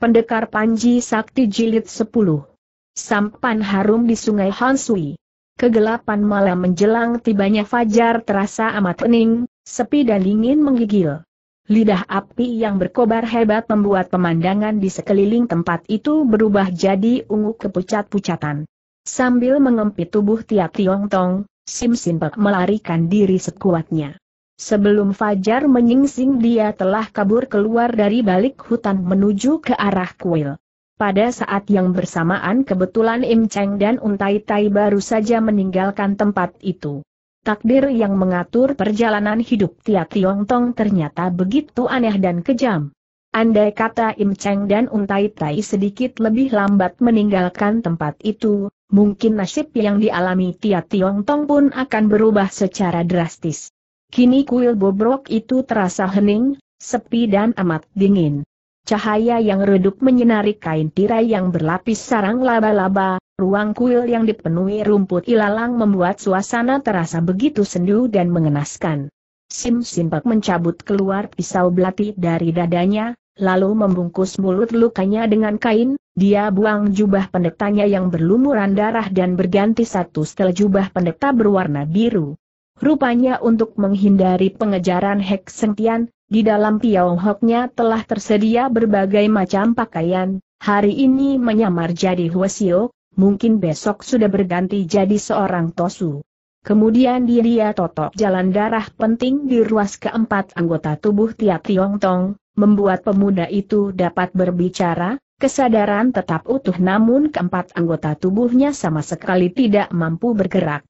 Pendekar Panji Sakti Jilid 10 Sampan harum di sungai Hansui Kegelapan malam menjelang tibanya fajar terasa amat hening, sepi dan dingin menggigil. Lidah api yang berkobar hebat membuat pemandangan di sekeliling tempat itu berubah jadi ungu kepucat-pucatan. Sambil mengempit tubuh Tia Tiong Tong, Sim Sin melarikan diri sekuatnya. Sebelum Fajar menyingsing dia telah kabur keluar dari balik hutan menuju ke arah kuil. Pada saat yang bersamaan kebetulan Im Cheng dan Untai Tai baru saja meninggalkan tempat itu. Takdir yang mengatur perjalanan hidup Tia Tiong Tong ternyata begitu aneh dan kejam. Andai kata Im Cheng dan Untai Tai sedikit lebih lambat meninggalkan tempat itu, mungkin nasib yang dialami Tia Tiong Tong pun akan berubah secara drastis. Kini kuil bobrok itu terasa hening, sepi dan amat dingin. Cahaya yang redup menyinari kain tirai yang berlapis sarang laba-laba, ruang kuil yang dipenuhi rumput ilalang membuat suasana terasa begitu sendu dan mengenaskan. Sim Simpak mencabut keluar pisau belati dari dadanya, lalu membungkus mulut lukanya dengan kain, dia buang jubah pendetanya yang berlumuran darah dan berganti satu setel jubah pendeta berwarna biru. Rupanya untuk menghindari pengejaran Hek Sengtian, di dalam Hoknya telah tersedia berbagai macam pakaian, hari ini menyamar jadi Huasio, mungkin besok sudah berganti jadi seorang Tosu. Kemudian dia totok jalan darah penting di ruas keempat anggota tubuh Tiong Tong, membuat pemuda itu dapat berbicara, kesadaran tetap utuh namun keempat anggota tubuhnya sama sekali tidak mampu bergerak.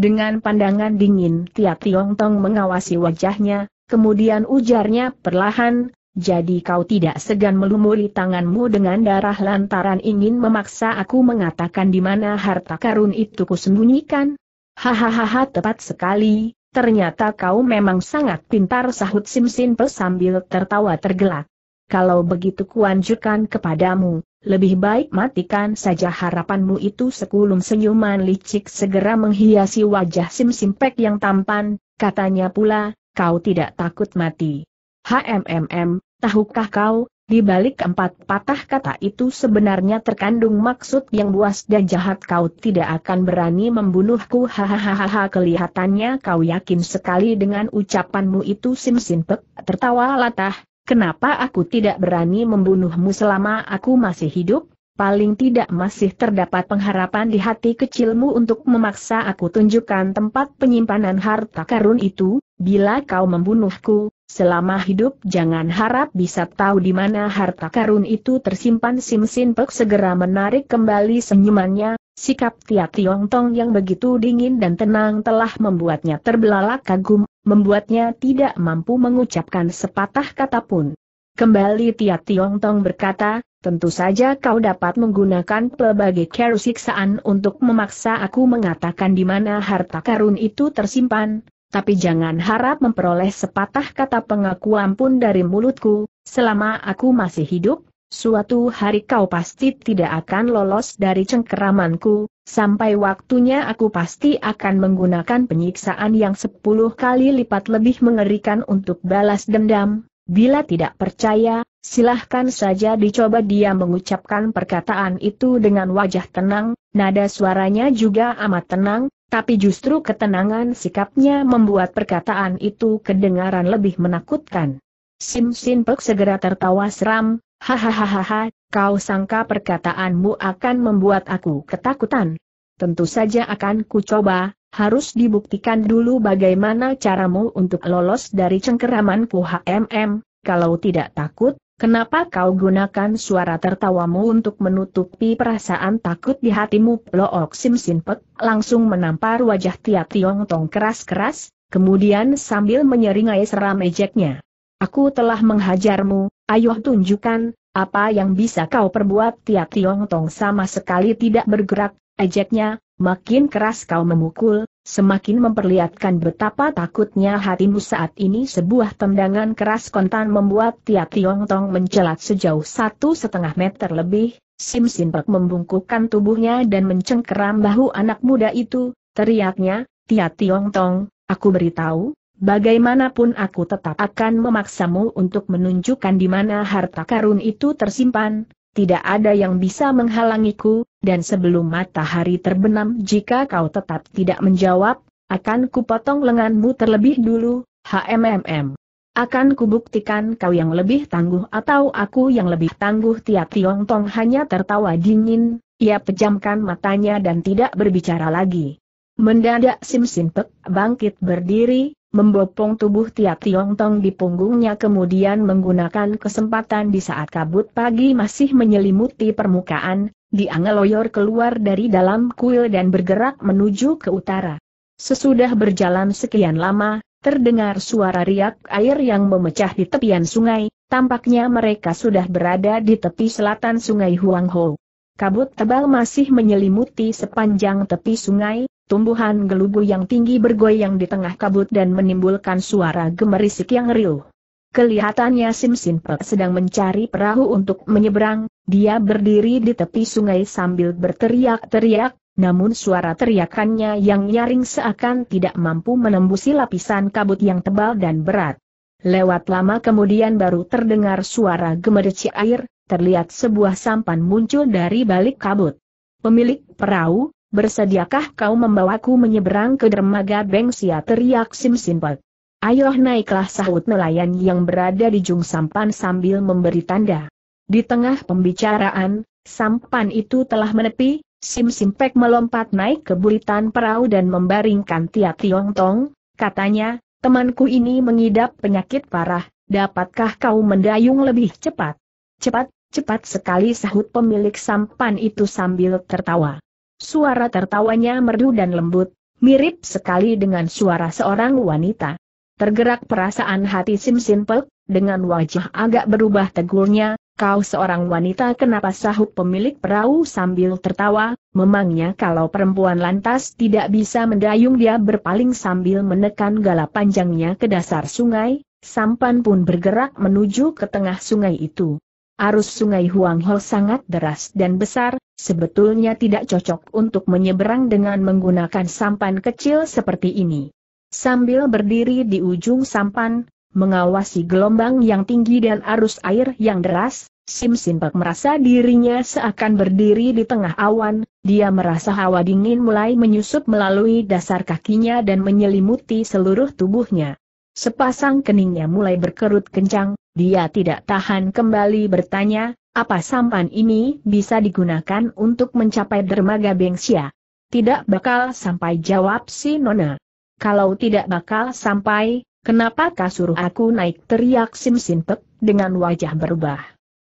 Dengan pandangan dingin Tia Tiong Tong mengawasi wajahnya, kemudian ujarnya perlahan, jadi kau tidak segan melumuri tanganmu dengan darah lantaran ingin memaksa aku mengatakan di mana harta karun itu kusembunyikan? Hahaha tepat sekali, ternyata kau memang sangat pintar sahut Simsin Pe sambil tertawa tergelak. Kalau begitu kuanjurkan kepadamu, lebih baik matikan saja harapanmu itu sekulum senyuman licik segera menghiasi wajah Sim Simpek yang tampan, katanya pula, kau tidak takut mati. HMMM, tahukah kau, di balik empat patah kata itu sebenarnya terkandung maksud yang buas dan jahat kau tidak akan berani membunuhku hahaha kelihatannya kau yakin sekali dengan ucapanmu itu Sim Simpek tertawa latah, Kenapa aku tidak berani membunuhmu selama aku masih hidup? Paling tidak masih terdapat pengharapan di hati kecilmu untuk memaksa aku tunjukkan tempat penyimpanan harta karun itu, bila kau membunuhku, selama hidup jangan harap bisa tahu di mana harta karun itu tersimpan Sim Sin Pek segera menarik kembali senyumannya, sikap Tia Tiong Tong yang begitu dingin dan tenang telah membuatnya terbelalak kagum, membuatnya tidak mampu mengucapkan sepatah kata pun. Kembali Tia Tiong Tong berkata, tentu saja kau dapat menggunakan pelbagai cara siksaan untuk memaksa aku mengatakan di mana harta karun itu tersimpan, tapi jangan harap memperoleh sepatah kata pengakuan pun dari mulutku, selama aku masih hidup, suatu hari kau pasti tidak akan lolos dari cengkeramanku, Sampai waktunya aku pasti akan menggunakan penyiksaan yang sepuluh kali lipat lebih mengerikan untuk balas dendam. Bila tidak percaya, silahkan saja dicoba dia mengucapkan perkataan itu dengan wajah tenang, nada suaranya juga amat tenang, tapi justru ketenangan sikapnya membuat perkataan itu kedengaran lebih menakutkan. Sim Sin Pek segera tertawa seram, hahaha, kau sangka perkataanmu akan membuat aku ketakutan. Tentu saja akan ku coba, harus dibuktikan dulu bagaimana caramu untuk lolos dari cengkeramanku HMM, kalau tidak takut, kenapa kau gunakan suara tertawamu untuk menutupi perasaan takut di hatimu? Look Sim Sin Pek langsung menampar wajah Tia Tiong Tong keras-keras, kemudian sambil menyeringai seram ejeknya. Aku telah menghajarmu, ayo tunjukkan, apa yang bisa kau perbuat Tia Tiong Tong sama sekali tidak bergerak, ejeknya, makin keras kau memukul, semakin memperlihatkan betapa takutnya hatimu saat ini sebuah tendangan keras kontan membuat Tia Tiong Tong mencelat sejauh satu setengah meter lebih, Sim Sin membungkukkan tubuhnya dan mencengkeram bahu anak muda itu, teriaknya, Tia Tiong Tong, aku beritahu, Bagaimanapun aku tetap akan memaksamu untuk menunjukkan di mana harta karun itu tersimpan, tidak ada yang bisa menghalangiku, dan sebelum matahari terbenam jika kau tetap tidak menjawab, akan kupotong lenganmu terlebih dulu, HMMM. Akan kubuktikan kau yang lebih tangguh atau aku yang lebih tangguh Tiap Tiong Tong hanya tertawa dingin, ia pejamkan matanya dan tidak berbicara lagi. Mendadak Sim Sin Pek bangkit berdiri, membopong tubuh Tia Tiong Tong di punggungnya kemudian menggunakan kesempatan di saat kabut pagi masih menyelimuti permukaan, diangeloyor keluar dari dalam kuil dan bergerak menuju ke utara. Sesudah berjalan sekian lama, terdengar suara riak air yang memecah di tepian sungai, tampaknya mereka sudah berada di tepi selatan sungai Huangho. Kabut tebal masih menyelimuti sepanjang tepi sungai, tumbuhan gelubu yang tinggi bergoyang di tengah kabut dan menimbulkan suara gemerisik yang riuh. Kelihatannya Sim sedang mencari perahu untuk menyeberang, dia berdiri di tepi sungai sambil berteriak-teriak, namun suara teriakannya yang nyaring seakan tidak mampu menembusi lapisan kabut yang tebal dan berat. Lewat lama kemudian baru terdengar suara gemericik air, terlihat sebuah sampan muncul dari balik kabut. Pemilik perahu, bersediakah kau membawaku menyeberang ke dermaga Bengsia teriak Sim Simpel. Ayo naiklah sahut nelayan yang berada di jung sampan sambil memberi tanda. Di tengah pembicaraan, sampan itu telah menepi, Sim Simpek melompat naik ke buritan perahu dan membaringkan Tia Tiong Tong, katanya, temanku ini mengidap penyakit parah, dapatkah kau mendayung lebih cepat? Cepat, Cepat sekali sahut pemilik sampan itu sambil tertawa. Suara tertawanya merdu dan lembut, mirip sekali dengan suara seorang wanita. Tergerak perasaan hati Sim Simpel, dengan wajah agak berubah tegurnya, kau seorang wanita kenapa sahut pemilik perahu sambil tertawa, memangnya kalau perempuan lantas tidak bisa mendayung dia berpaling sambil menekan gala panjangnya ke dasar sungai, sampan pun bergerak menuju ke tengah sungai itu. Arus sungai Huang Ho sangat deras dan besar, sebetulnya tidak cocok untuk menyeberang dengan menggunakan sampan kecil seperti ini. Sambil berdiri di ujung sampan, mengawasi gelombang yang tinggi dan arus air yang deras, Sim Simpak merasa dirinya seakan berdiri di tengah awan, dia merasa hawa dingin mulai menyusup melalui dasar kakinya dan menyelimuti seluruh tubuhnya. Sepasang keningnya mulai berkerut kencang, dia tidak tahan kembali bertanya, apa sampan ini bisa digunakan untuk mencapai dermaga Bengsia? Tidak bakal sampai jawab si Nona. Kalau tidak bakal sampai, kenapa kasur aku naik teriak Sim Sinpek dengan wajah berubah.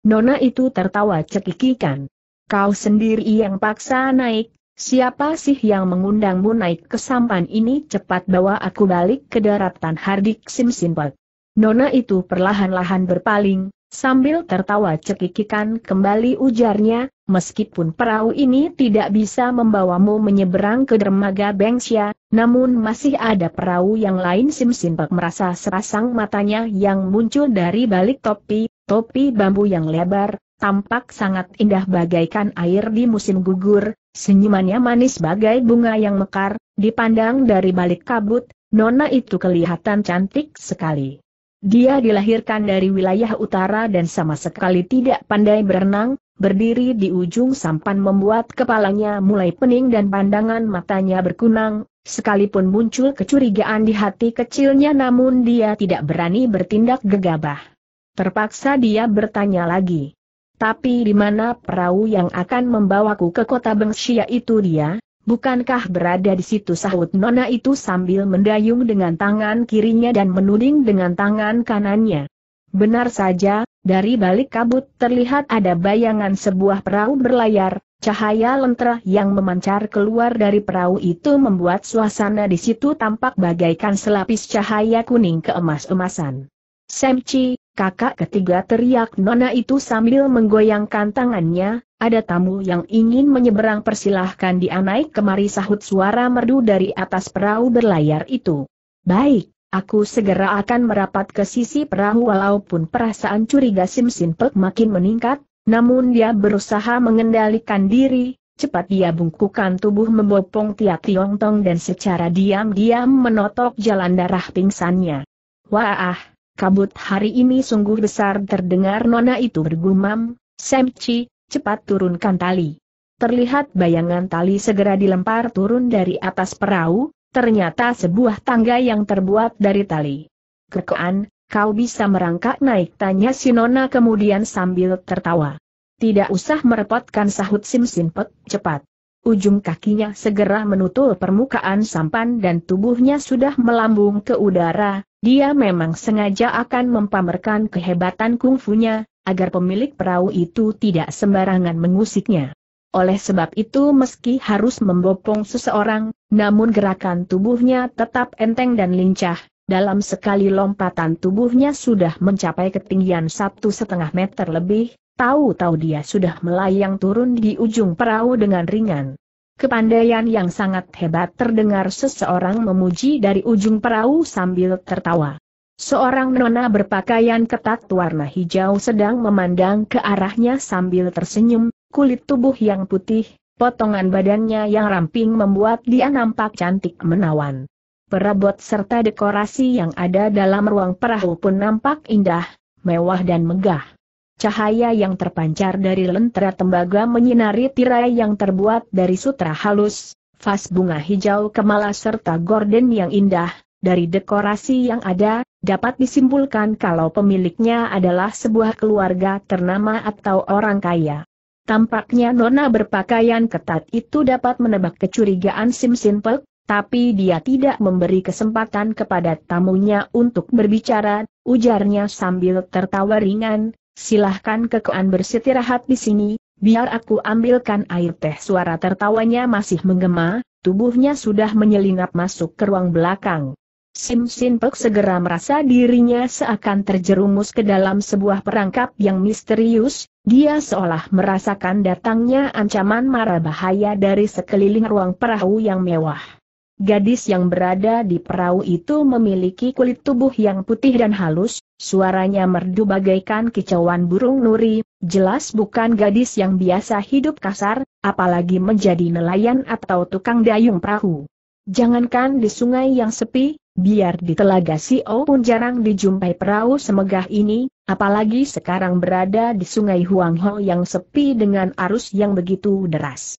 Nona itu tertawa cekikikan. Kau sendiri yang paksa naik, Siapa sih yang mengundangmu naik ke sampan ini cepat bawa aku balik ke daratan Hardik Simsimpak. Nona itu perlahan-lahan berpaling, sambil tertawa cekikikan kembali ujarnya, meskipun perahu ini tidak bisa membawamu menyeberang ke dermaga Bengsia, namun masih ada perahu yang lain Simsimpak merasa serasang matanya yang muncul dari balik topi, topi bambu yang lebar, tampak sangat indah bagaikan air di musim gugur, senyumannya manis bagai bunga yang mekar, dipandang dari balik kabut, nona itu kelihatan cantik sekali. Dia dilahirkan dari wilayah utara dan sama sekali tidak pandai berenang, berdiri di ujung sampan membuat kepalanya mulai pening dan pandangan matanya berkunang, sekalipun muncul kecurigaan di hati kecilnya namun dia tidak berani bertindak gegabah. Terpaksa dia bertanya lagi. Tapi di mana perahu yang akan membawaku ke kota Bengsia itu dia? Bukankah berada di situ sahut Nona itu sambil mendayung dengan tangan kirinya dan menuding dengan tangan kanannya. Benar saja, dari balik kabut terlihat ada bayangan sebuah perahu berlayar, cahaya lentera yang memancar keluar dari perahu itu membuat suasana di situ tampak bagaikan selapis cahaya kuning keemas-emasan. Semci, Kakak ketiga teriak Nona itu sambil menggoyangkan tangannya, ada tamu yang ingin menyeberang persilahkan dia naik kemari sahut suara merdu dari atas perahu berlayar itu. Baik, aku segera akan merapat ke sisi perahu walaupun perasaan curiga Simsin Pek makin meningkat, namun dia berusaha mengendalikan diri, cepat dia bungkukan tubuh membopong Tia Tiong Tong dan secara diam-diam menotok jalan darah pingsannya. Wah, kabut hari ini sungguh besar terdengar nona itu bergumam, Semci, cepat turunkan tali. Terlihat bayangan tali segera dilempar turun dari atas perahu, ternyata sebuah tangga yang terbuat dari tali. Kekoan, kau bisa merangkak naik tanya si nona kemudian sambil tertawa. Tidak usah merepotkan sahut Sim cepat. Ujung kakinya segera menutup permukaan sampan dan tubuhnya sudah melambung ke udara, dia memang sengaja akan mempamerkan kehebatan kungfunya, agar pemilik perahu itu tidak sembarangan mengusiknya. Oleh sebab itu meski harus membopong seseorang, namun gerakan tubuhnya tetap enteng dan lincah, dalam sekali lompatan tubuhnya sudah mencapai ketinggian satu setengah meter lebih, tahu-tahu dia sudah melayang turun di ujung perahu dengan ringan. Kepandaian yang sangat hebat terdengar seseorang memuji dari ujung perahu sambil tertawa. Seorang nona berpakaian ketat warna hijau sedang memandang ke arahnya sambil tersenyum, kulit tubuh yang putih, potongan badannya yang ramping membuat dia nampak cantik menawan. Perabot serta dekorasi yang ada dalam ruang perahu pun nampak indah, mewah dan megah. Cahaya yang terpancar dari lentera tembaga menyinari tirai yang terbuat dari sutra halus, vas bunga hijau kemala serta gorden yang indah, dari dekorasi yang ada, dapat disimpulkan kalau pemiliknya adalah sebuah keluarga ternama atau orang kaya. Tampaknya nona berpakaian ketat itu dapat menebak kecurigaan Sim Sin tapi dia tidak memberi kesempatan kepada tamunya untuk berbicara, ujarnya sambil tertawa ringan, silahkan kekoan bersitirahat di sini, biar aku ambilkan air teh suara tertawanya masih menggema, tubuhnya sudah menyelinap masuk ke ruang belakang. Sim Sin Pek segera merasa dirinya seakan terjerumus ke dalam sebuah perangkap yang misterius, dia seolah merasakan datangnya ancaman mara bahaya dari sekeliling ruang perahu yang mewah. Gadis yang berada di perahu itu memiliki kulit tubuh yang putih dan halus, Suaranya merdu bagaikan kicauan burung nuri, jelas bukan gadis yang biasa hidup kasar, apalagi menjadi nelayan atau tukang dayung perahu. Jangankan di sungai yang sepi, biar di telaga Sio pun jarang dijumpai perahu semegah ini, apalagi sekarang berada di sungai Huangho yang sepi dengan arus yang begitu deras.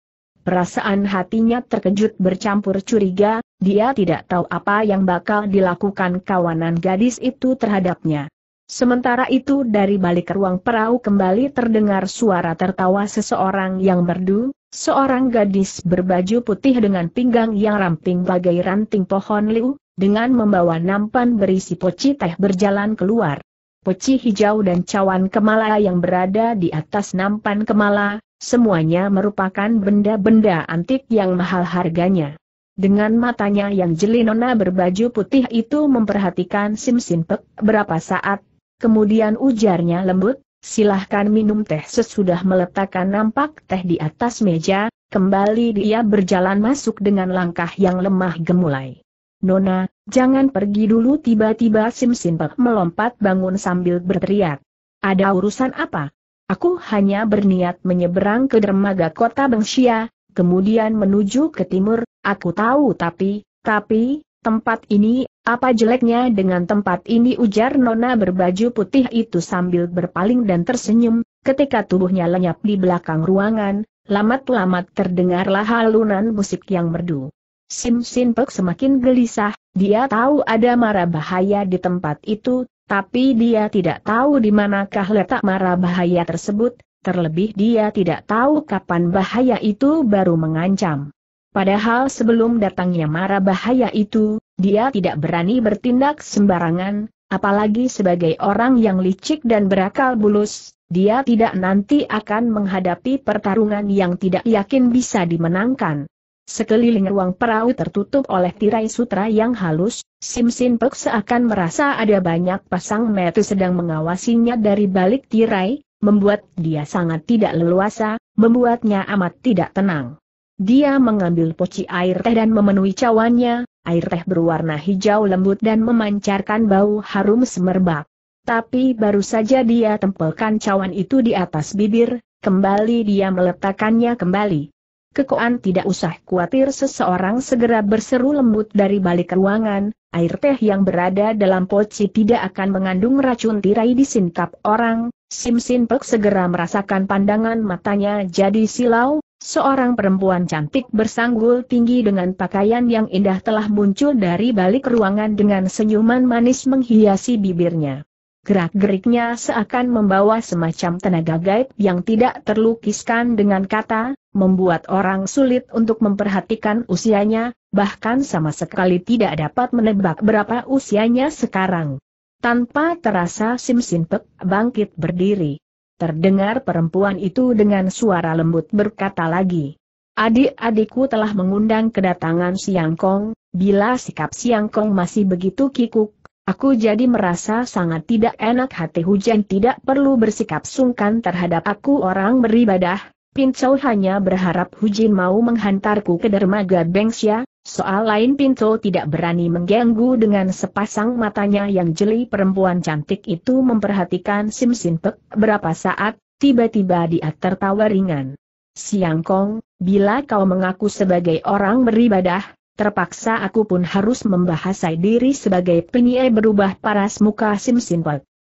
Perasaan hatinya terkejut bercampur curiga, dia tidak tahu apa yang bakal dilakukan kawanan gadis itu terhadapnya. Sementara itu dari balik ruang perahu kembali terdengar suara tertawa seseorang yang merdu, seorang gadis berbaju putih dengan pinggang yang ramping bagai ranting pohon liu, dengan membawa nampan berisi poci teh berjalan keluar. Poci hijau dan cawan kemala yang berada di atas nampan kemala, Semuanya merupakan benda-benda antik yang mahal harganya. Dengan matanya yang jeli nona berbaju putih itu memperhatikan Sim Simpek berapa saat, kemudian ujarnya lembut, silahkan minum teh sesudah meletakkan nampak teh di atas meja, kembali dia berjalan masuk dengan langkah yang lemah gemulai. Nona, jangan pergi dulu tiba-tiba Sim Simpek melompat bangun sambil berteriak. Ada urusan apa? Aku hanya berniat menyeberang ke dermaga kota Bengsia, kemudian menuju ke timur, aku tahu tapi, tapi, tempat ini, apa jeleknya dengan tempat ini ujar Nona berbaju putih itu sambil berpaling dan tersenyum, ketika tubuhnya lenyap di belakang ruangan, lamat-lamat terdengarlah halunan musik yang merdu. Sim Sin Pek semakin gelisah, dia tahu ada mara bahaya di tempat itu, tapi dia tidak tahu di manakah letak mara bahaya tersebut, terlebih dia tidak tahu kapan bahaya itu baru mengancam. Padahal sebelum datangnya mara bahaya itu, dia tidak berani bertindak sembarangan, apalagi sebagai orang yang licik dan berakal bulus, dia tidak nanti akan menghadapi pertarungan yang tidak yakin bisa dimenangkan. Sekeliling ruang perahu tertutup oleh tirai sutra yang halus, Sim Pek seakan merasa ada banyak pasang metu sedang mengawasinya dari balik tirai, membuat dia sangat tidak leluasa, membuatnya amat tidak tenang. Dia mengambil poci air teh dan memenuhi cawannya, air teh berwarna hijau lembut dan memancarkan bau harum semerbak. Tapi baru saja dia tempelkan cawan itu di atas bibir, kembali dia meletakkannya kembali kekoan tidak usah khawatir seseorang segera berseru lembut dari balik ruangan, air teh yang berada dalam poci tidak akan mengandung racun tirai disingkap orang, Sim Pek segera merasakan pandangan matanya jadi silau, seorang perempuan cantik bersanggul tinggi dengan pakaian yang indah telah muncul dari balik ruangan dengan senyuman manis menghiasi bibirnya. Gerak-geriknya seakan membawa semacam tenaga gaib yang tidak terlukiskan dengan kata, membuat orang sulit untuk memperhatikan usianya, bahkan sama sekali tidak dapat menebak berapa usianya sekarang. Tanpa terasa Sim Sin Pek bangkit berdiri. Terdengar perempuan itu dengan suara lembut berkata lagi. Adik-adikku telah mengundang kedatangan Siang Kong, bila sikap Siang Kong masih begitu kikuk, Aku jadi merasa sangat tidak enak hati hujan tidak perlu bersikap sungkan terhadap aku orang beribadah. Pincau hanya berharap Hujin mau menghantarku ke dermaga Bengsia. soal lain Pincau tidak berani mengganggu dengan sepasang matanya yang jeli perempuan cantik itu memperhatikan Sim Sin berapa saat, tiba-tiba dia tertawa ringan. Siang Kong, bila kau mengaku sebagai orang beribadah, Terpaksa aku pun harus membahasai diri sebagai penyiai berubah paras muka Sim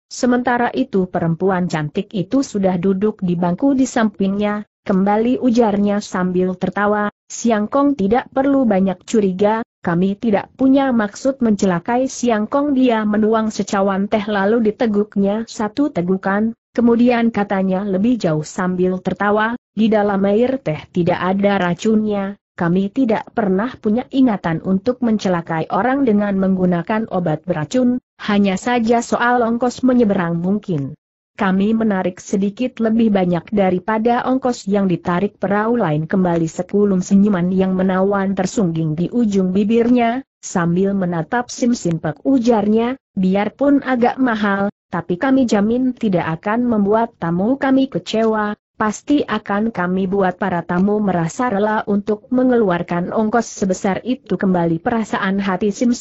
Sementara itu perempuan cantik itu sudah duduk di bangku di sampingnya, kembali ujarnya sambil tertawa, Siang Kong tidak perlu banyak curiga, kami tidak punya maksud mencelakai Siang Kong dia menuang secawan teh lalu diteguknya satu tegukan, kemudian katanya lebih jauh sambil tertawa, di dalam air teh tidak ada racunnya, kami tidak pernah punya ingatan untuk mencelakai orang dengan menggunakan obat beracun, hanya saja soal ongkos menyeberang mungkin. Kami menarik sedikit lebih banyak daripada ongkos yang ditarik perahu lain kembali sekulum senyuman yang menawan tersungging di ujung bibirnya, sambil menatap Sim Pek ujarnya, biarpun agak mahal, tapi kami jamin tidak akan membuat tamu kami kecewa, pasti akan kami buat para tamu merasa rela untuk mengeluarkan ongkos sebesar itu kembali perasaan hati Sim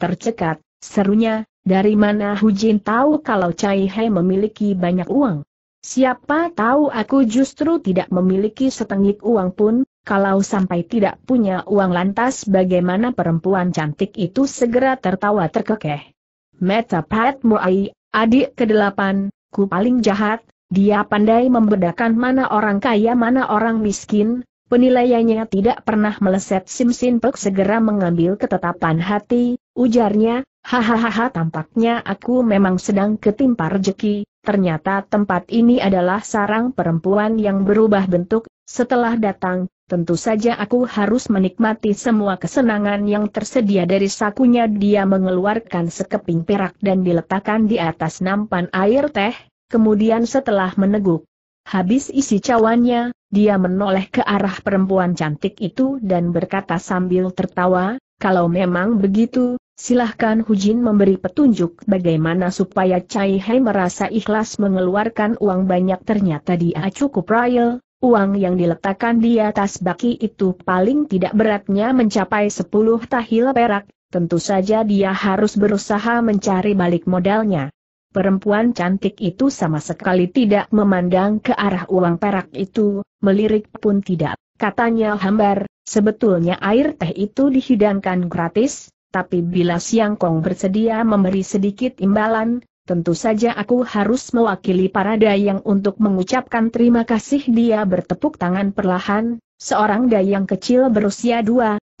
tercekat, serunya, dari mana Hujin tahu kalau Cai He memiliki banyak uang? Siapa tahu aku justru tidak memiliki setengik uang pun, kalau sampai tidak punya uang lantas bagaimana perempuan cantik itu segera tertawa terkekeh. Meta Pat Muai, adik kedelapan, ku paling jahat, dia pandai membedakan mana orang kaya mana orang miskin, penilaiannya tidak pernah meleset Sim Pek segera mengambil ketetapan hati, ujarnya, hahaha tampaknya aku memang sedang ketimpa rejeki, ternyata tempat ini adalah sarang perempuan yang berubah bentuk, setelah datang, tentu saja aku harus menikmati semua kesenangan yang tersedia dari sakunya dia mengeluarkan sekeping perak dan diletakkan di atas nampan air teh, Kemudian setelah meneguk habis isi cawannya, dia menoleh ke arah perempuan cantik itu dan berkata sambil tertawa, kalau memang begitu, silahkan Hujin memberi petunjuk bagaimana supaya Chai Hai merasa ikhlas mengeluarkan uang banyak ternyata dia cukup royal, Uang yang diletakkan di atas baki itu paling tidak beratnya mencapai 10 tahil perak, tentu saja dia harus berusaha mencari balik modalnya. Perempuan cantik itu sama sekali tidak memandang ke arah uang perak itu, melirik pun tidak. Katanya hambar, sebetulnya air teh itu dihidangkan gratis, tapi bila Siang Kong bersedia memberi sedikit imbalan, tentu saja aku harus mewakili para dayang untuk mengucapkan terima kasih dia bertepuk tangan perlahan, seorang dayang kecil berusia 2, 13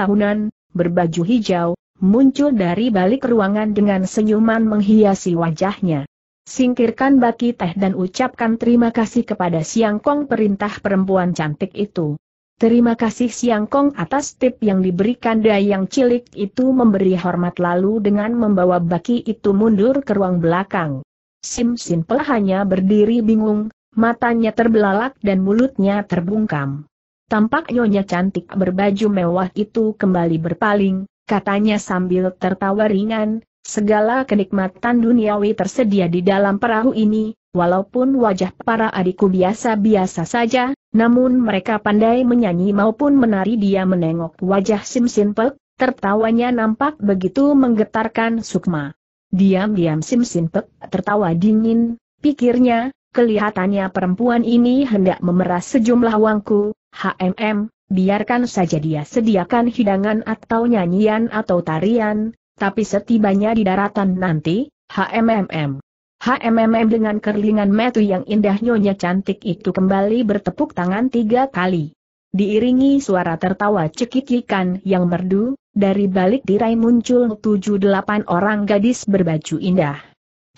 tahunan, berbaju hijau, muncul dari balik ruangan dengan senyuman menghiasi wajahnya. Singkirkan baki teh dan ucapkan terima kasih kepada Siang Kong perintah perempuan cantik itu. Terima kasih Siang Kong atas tip yang diberikan Dayang Cilik itu memberi hormat lalu dengan membawa baki itu mundur ke ruang belakang. Sim Simple hanya berdiri bingung, matanya terbelalak dan mulutnya terbungkam. Tampak nyonya cantik berbaju mewah itu kembali berpaling, katanya sambil tertawa ringan, segala kenikmatan duniawi tersedia di dalam perahu ini, walaupun wajah para adikku biasa-biasa saja, namun mereka pandai menyanyi maupun menari dia menengok wajah Sim Pek, tertawanya nampak begitu menggetarkan Sukma. Diam-diam Sim Pek tertawa dingin, pikirnya, kelihatannya perempuan ini hendak memeras sejumlah uangku. HMM, Biarkan saja dia sediakan hidangan atau nyanyian atau tarian, tapi setibanya di daratan nanti, HMMM. HMMM dengan kerlingan metu yang indah nyonya cantik itu kembali bertepuk tangan tiga kali. Diiringi suara tertawa cekikikan yang merdu, dari balik tirai muncul tujuh delapan orang gadis berbaju indah.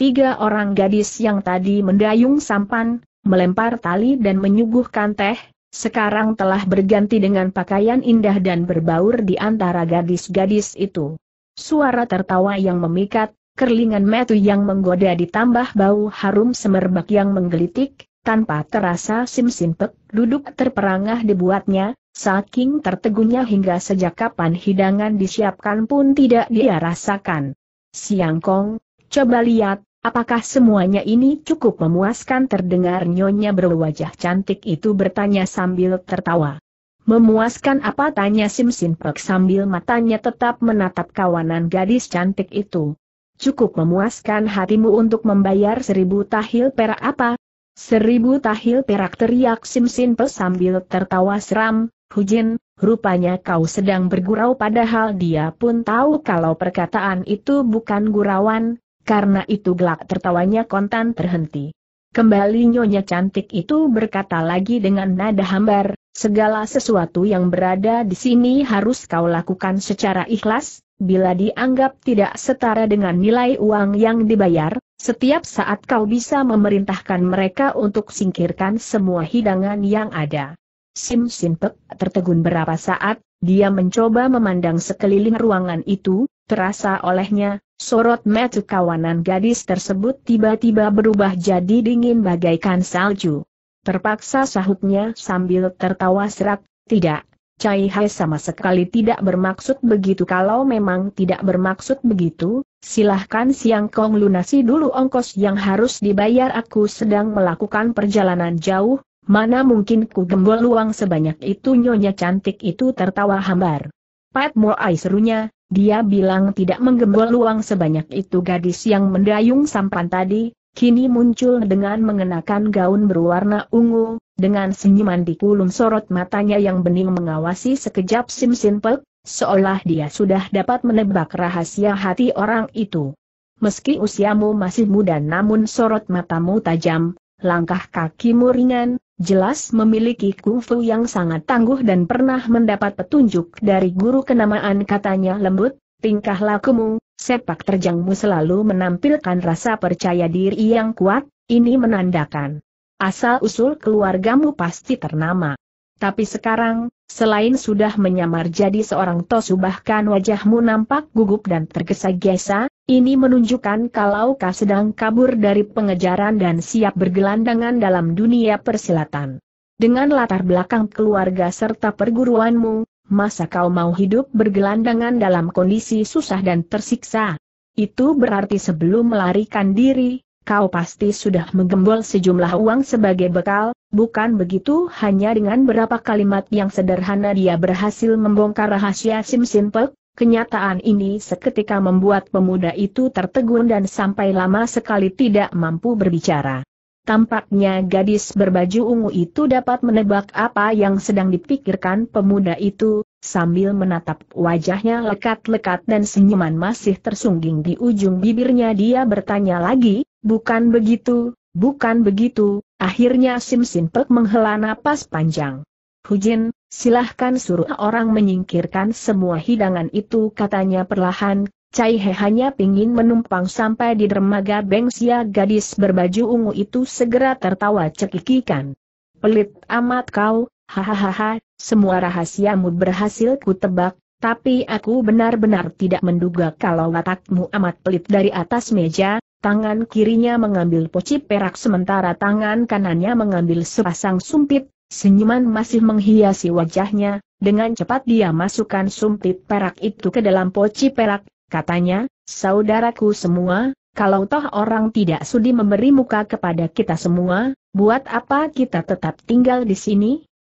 Tiga orang gadis yang tadi mendayung sampan, melempar tali dan menyuguhkan teh, sekarang telah berganti dengan pakaian indah dan berbaur di antara gadis-gadis itu. Suara tertawa yang memikat, kerlingan metu yang menggoda ditambah bau harum semerbak yang menggelitik, tanpa terasa Sim Simpek duduk terperangah dibuatnya, saking tertegunya hingga sejak kapan hidangan disiapkan pun tidak dia rasakan. Siang Kong, coba lihat, Apakah semuanya ini cukup memuaskan terdengar nyonya berwajah cantik itu bertanya sambil tertawa. Memuaskan apa tanya Simsin Pek sambil matanya tetap menatap kawanan gadis cantik itu. Cukup memuaskan hatimu untuk membayar seribu tahil perak apa? Seribu tahil perak teriak Simsin Pek sambil tertawa seram, Hujin, rupanya kau sedang bergurau padahal dia pun tahu kalau perkataan itu bukan gurauan, karena itu gelak tertawanya kontan terhenti. Kembali nyonya cantik itu berkata lagi dengan nada hambar, segala sesuatu yang berada di sini harus kau lakukan secara ikhlas, bila dianggap tidak setara dengan nilai uang yang dibayar, setiap saat kau bisa memerintahkan mereka untuk singkirkan semua hidangan yang ada. Sim Simpek tertegun berapa saat, dia mencoba memandang sekeliling ruangan itu, terasa olehnya, Sorot metu kawanan gadis tersebut tiba-tiba berubah jadi dingin bagaikan salju. Terpaksa sahutnya sambil tertawa serak, tidak, Cai Hai sama sekali tidak bermaksud begitu kalau memang tidak bermaksud begitu, silahkan siang kong lunasi dulu ongkos yang harus dibayar aku sedang melakukan perjalanan jauh, mana mungkin ku gembol uang sebanyak itu nyonya cantik itu tertawa hambar. Pat Moai serunya, dia bilang tidak menggembol luang sebanyak itu gadis yang mendayung sampan tadi, kini muncul dengan mengenakan gaun berwarna ungu, dengan senyuman di kulum sorot matanya yang bening mengawasi sekejap Sim Sin seolah dia sudah dapat menebak rahasia hati orang itu. Meski usiamu masih muda namun sorot matamu tajam, langkah kakimu ringan, Jelas memiliki kungfu yang sangat tangguh dan pernah mendapat petunjuk dari guru kenamaan katanya lembut, tingkah lakumu, sepak terjangmu selalu menampilkan rasa percaya diri yang kuat, ini menandakan. Asal-usul keluargamu pasti ternama. Tapi sekarang, selain sudah menyamar jadi seorang tosu bahkan wajahmu nampak gugup dan tergesa-gesa, ini menunjukkan kalau kau sedang kabur dari pengejaran dan siap bergelandangan dalam dunia persilatan. Dengan latar belakang keluarga serta perguruanmu, masa kau mau hidup bergelandangan dalam kondisi susah dan tersiksa? Itu berarti sebelum melarikan diri, kau pasti sudah menggembol sejumlah uang sebagai bekal, bukan begitu hanya dengan berapa kalimat yang sederhana dia berhasil membongkar rahasia Sim Simpek, Kenyataan ini seketika membuat pemuda itu tertegun dan sampai lama sekali tidak mampu berbicara. Tampaknya gadis berbaju ungu itu dapat menebak apa yang sedang dipikirkan pemuda itu, sambil menatap wajahnya lekat-lekat dan senyuman masih tersungging di ujung bibirnya dia bertanya lagi, bukan begitu, bukan begitu, akhirnya Sim Sin Pek menghela napas panjang. Hujin, Silahkan suruh orang menyingkirkan semua hidangan itu katanya perlahan, Cai He hanya pingin menumpang sampai di dermaga Bengsia gadis berbaju ungu itu segera tertawa cekikikan. Pelit amat kau, hahaha, semua rahasiamu berhasil ku tebak, tapi aku benar-benar tidak menduga kalau watakmu amat pelit dari atas meja, tangan kirinya mengambil poci perak sementara tangan kanannya mengambil sepasang sumpit, Senyuman masih menghiasi wajahnya, dengan cepat dia masukkan sumpit perak itu ke dalam poci perak, katanya, saudaraku semua, kalau toh orang tidak sudi memberi muka kepada kita semua, buat apa kita tetap tinggal di sini?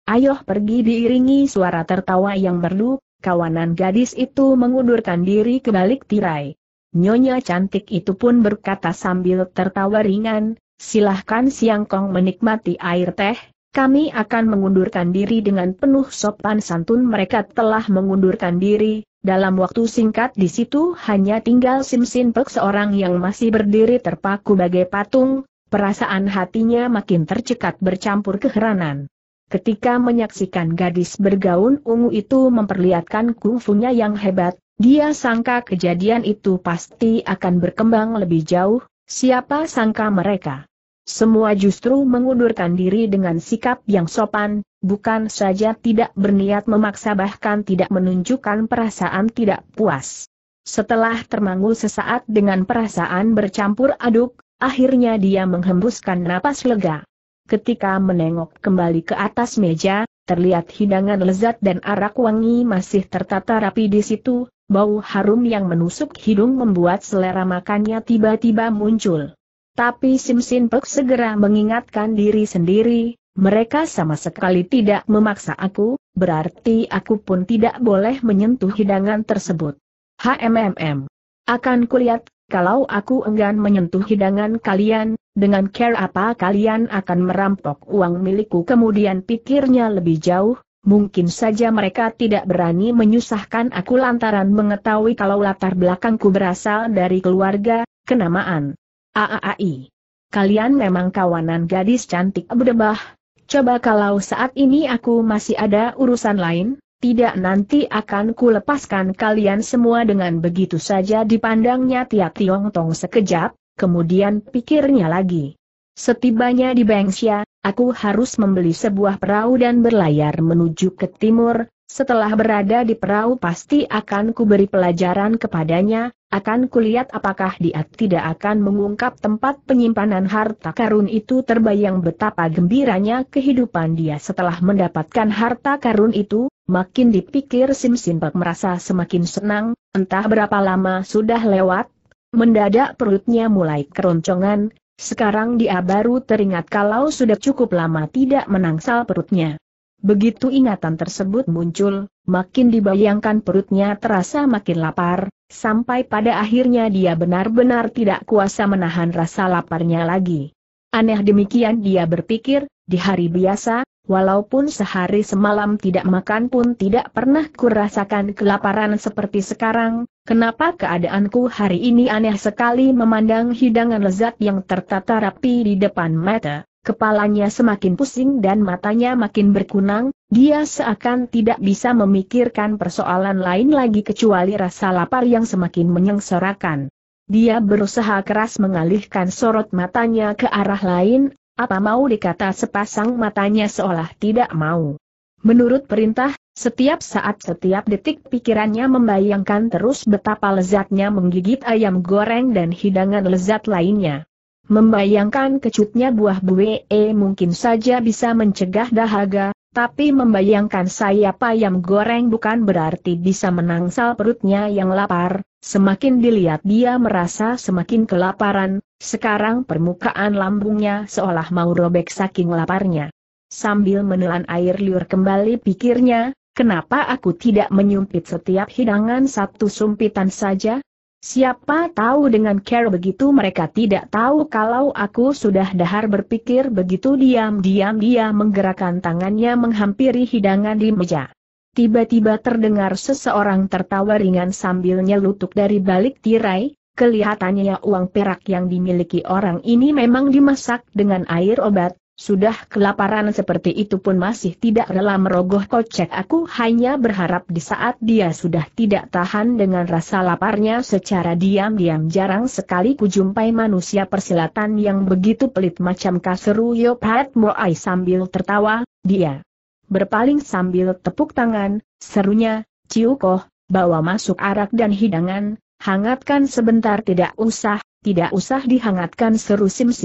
Ayo pergi diiringi suara tertawa yang merdu, kawanan gadis itu mengundurkan diri ke balik tirai. Nyonya cantik itu pun berkata sambil tertawa ringan, silahkan Siang Kong menikmati air teh, kami akan mengundurkan diri dengan penuh sopan santun mereka telah mengundurkan diri, dalam waktu singkat di situ hanya tinggal Simsin Pek seorang yang masih berdiri terpaku bagai patung, perasaan hatinya makin tercekat bercampur keheranan. Ketika menyaksikan gadis bergaun ungu itu memperlihatkan kungfunya yang hebat, dia sangka kejadian itu pasti akan berkembang lebih jauh, siapa sangka mereka semua justru mengundurkan diri dengan sikap yang sopan, bukan saja tidak berniat memaksa bahkan tidak menunjukkan perasaan tidak puas. Setelah termangu sesaat dengan perasaan bercampur aduk, akhirnya dia menghembuskan napas lega. Ketika menengok kembali ke atas meja, terlihat hidangan lezat dan arak wangi masih tertata rapi di situ, bau harum yang menusuk hidung membuat selera makannya tiba-tiba muncul. Tapi Simsin Pek segera mengingatkan diri sendiri, mereka sama sekali tidak memaksa aku, berarti aku pun tidak boleh menyentuh hidangan tersebut. HMMM. Akan kulihat, kalau aku enggan menyentuh hidangan kalian, dengan care apa kalian akan merampok uang milikku kemudian pikirnya lebih jauh, mungkin saja mereka tidak berani menyusahkan aku lantaran mengetahui kalau latar belakangku berasal dari keluarga, kenamaan, Aai. Kalian memang kawanan gadis cantik berdebah. Coba kalau saat ini aku masih ada urusan lain, tidak nanti akan kulepaskan kalian semua dengan begitu saja dipandangnya tiap Tiong Tong sekejap, kemudian pikirnya lagi. Setibanya di Bengsia, aku harus membeli sebuah perahu dan berlayar menuju ke timur, setelah berada di perahu pasti akan kuberi pelajaran kepadanya, akan kulihat apakah dia tidak akan mengungkap tempat penyimpanan harta karun itu terbayang betapa gembiranya kehidupan dia setelah mendapatkan harta karun itu, makin dipikir Sim Simpek merasa semakin senang, entah berapa lama sudah lewat, mendadak perutnya mulai keroncongan, sekarang dia baru teringat kalau sudah cukup lama tidak menangsal perutnya. Begitu ingatan tersebut muncul, makin dibayangkan perutnya terasa makin lapar, sampai pada akhirnya dia benar-benar tidak kuasa menahan rasa laparnya lagi. Aneh demikian dia berpikir, di hari biasa, walaupun sehari semalam tidak makan pun tidak pernah kurasakan kelaparan seperti sekarang, kenapa keadaanku hari ini aneh sekali memandang hidangan lezat yang tertata rapi di depan mata. Kepalanya semakin pusing dan matanya makin berkunang, dia seakan tidak bisa memikirkan persoalan lain lagi kecuali rasa lapar yang semakin menyengsarakan. Dia berusaha keras mengalihkan sorot matanya ke arah lain, apa mau dikata sepasang matanya seolah tidak mau. Menurut perintah, setiap saat setiap detik pikirannya membayangkan terus betapa lezatnya menggigit ayam goreng dan hidangan lezat lainnya. Membayangkan kecutnya buah eh, mungkin saja bisa mencegah dahaga, tapi membayangkan sayap ayam goreng bukan berarti bisa menangsal perutnya yang lapar, semakin dilihat dia merasa semakin kelaparan, sekarang permukaan lambungnya seolah mau robek saking laparnya. Sambil menelan air liur kembali pikirnya, kenapa aku tidak menyumpit setiap hidangan satu sumpitan saja? Siapa tahu dengan care begitu mereka tidak tahu kalau aku sudah dahar berpikir begitu diam-diam dia menggerakkan tangannya menghampiri hidangan di meja. Tiba-tiba terdengar seseorang tertawa ringan sambil nyelutuk dari balik tirai, kelihatannya uang perak yang dimiliki orang ini memang dimasak dengan air obat, sudah kelaparan seperti itu pun masih tidak rela merogoh kocek aku hanya berharap di saat dia sudah tidak tahan dengan rasa laparnya secara diam-diam jarang sekali kujumpai manusia persilatan yang begitu pelit macam kaseru Yopat Moai sambil tertawa, dia berpaling sambil tepuk tangan, serunya, Ciukoh, bawa masuk arak dan hidangan, hangatkan sebentar tidak usah, tidak usah dihangatkan seru Sim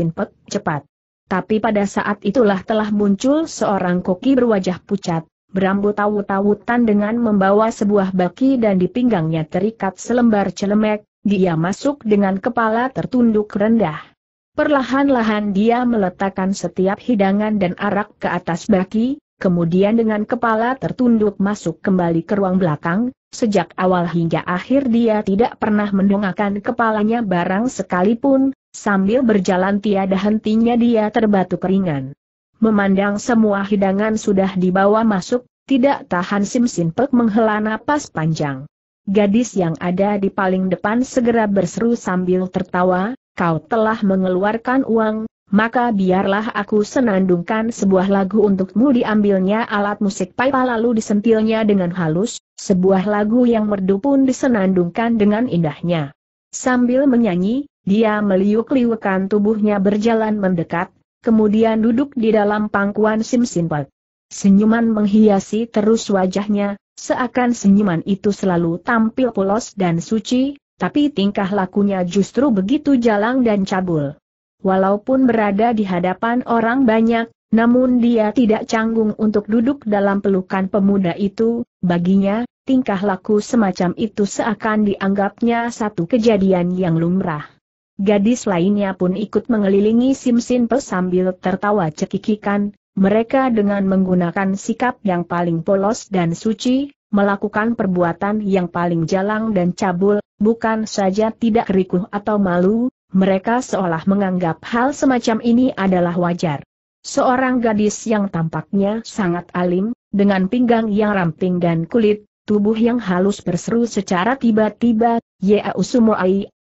cepat. Tapi pada saat itulah telah muncul seorang koki berwajah pucat, berambut tawut-tawutan dengan membawa sebuah baki dan di pinggangnya terikat selembar celemek, dia masuk dengan kepala tertunduk rendah. Perlahan-lahan dia meletakkan setiap hidangan dan arak ke atas baki, kemudian dengan kepala tertunduk masuk kembali ke ruang belakang, sejak awal hingga akhir dia tidak pernah mendongakkan kepalanya barang sekalipun, Sambil berjalan tiada hentinya dia terbatuk keringan. Memandang semua hidangan sudah dibawa masuk, tidak tahan Sim Sin Pek menghela napas panjang. Gadis yang ada di paling depan segera berseru sambil tertawa, kau telah mengeluarkan uang, maka biarlah aku senandungkan sebuah lagu untukmu diambilnya alat musik pipa lalu disentilnya dengan halus, sebuah lagu yang merdu pun disenandungkan dengan indahnya. Sambil menyanyi, dia meliuk-liukan tubuhnya berjalan mendekat, kemudian duduk di dalam pangkuan Sim Senyuman menghiasi terus wajahnya, seakan senyuman itu selalu tampil polos dan suci, tapi tingkah lakunya justru begitu jalang dan cabul. Walaupun berada di hadapan orang banyak, namun dia tidak canggung untuk duduk dalam pelukan pemuda itu, baginya, tingkah laku semacam itu seakan dianggapnya satu kejadian yang lumrah. Gadis lainnya pun ikut mengelilingi Simsin Pe sambil tertawa cekikikan, mereka dengan menggunakan sikap yang paling polos dan suci, melakukan perbuatan yang paling jalang dan cabul, bukan saja tidak rikuh atau malu, mereka seolah menganggap hal semacam ini adalah wajar. Seorang gadis yang tampaknya sangat alim, dengan pinggang yang ramping dan kulit, tubuh yang halus berseru secara tiba-tiba, Yea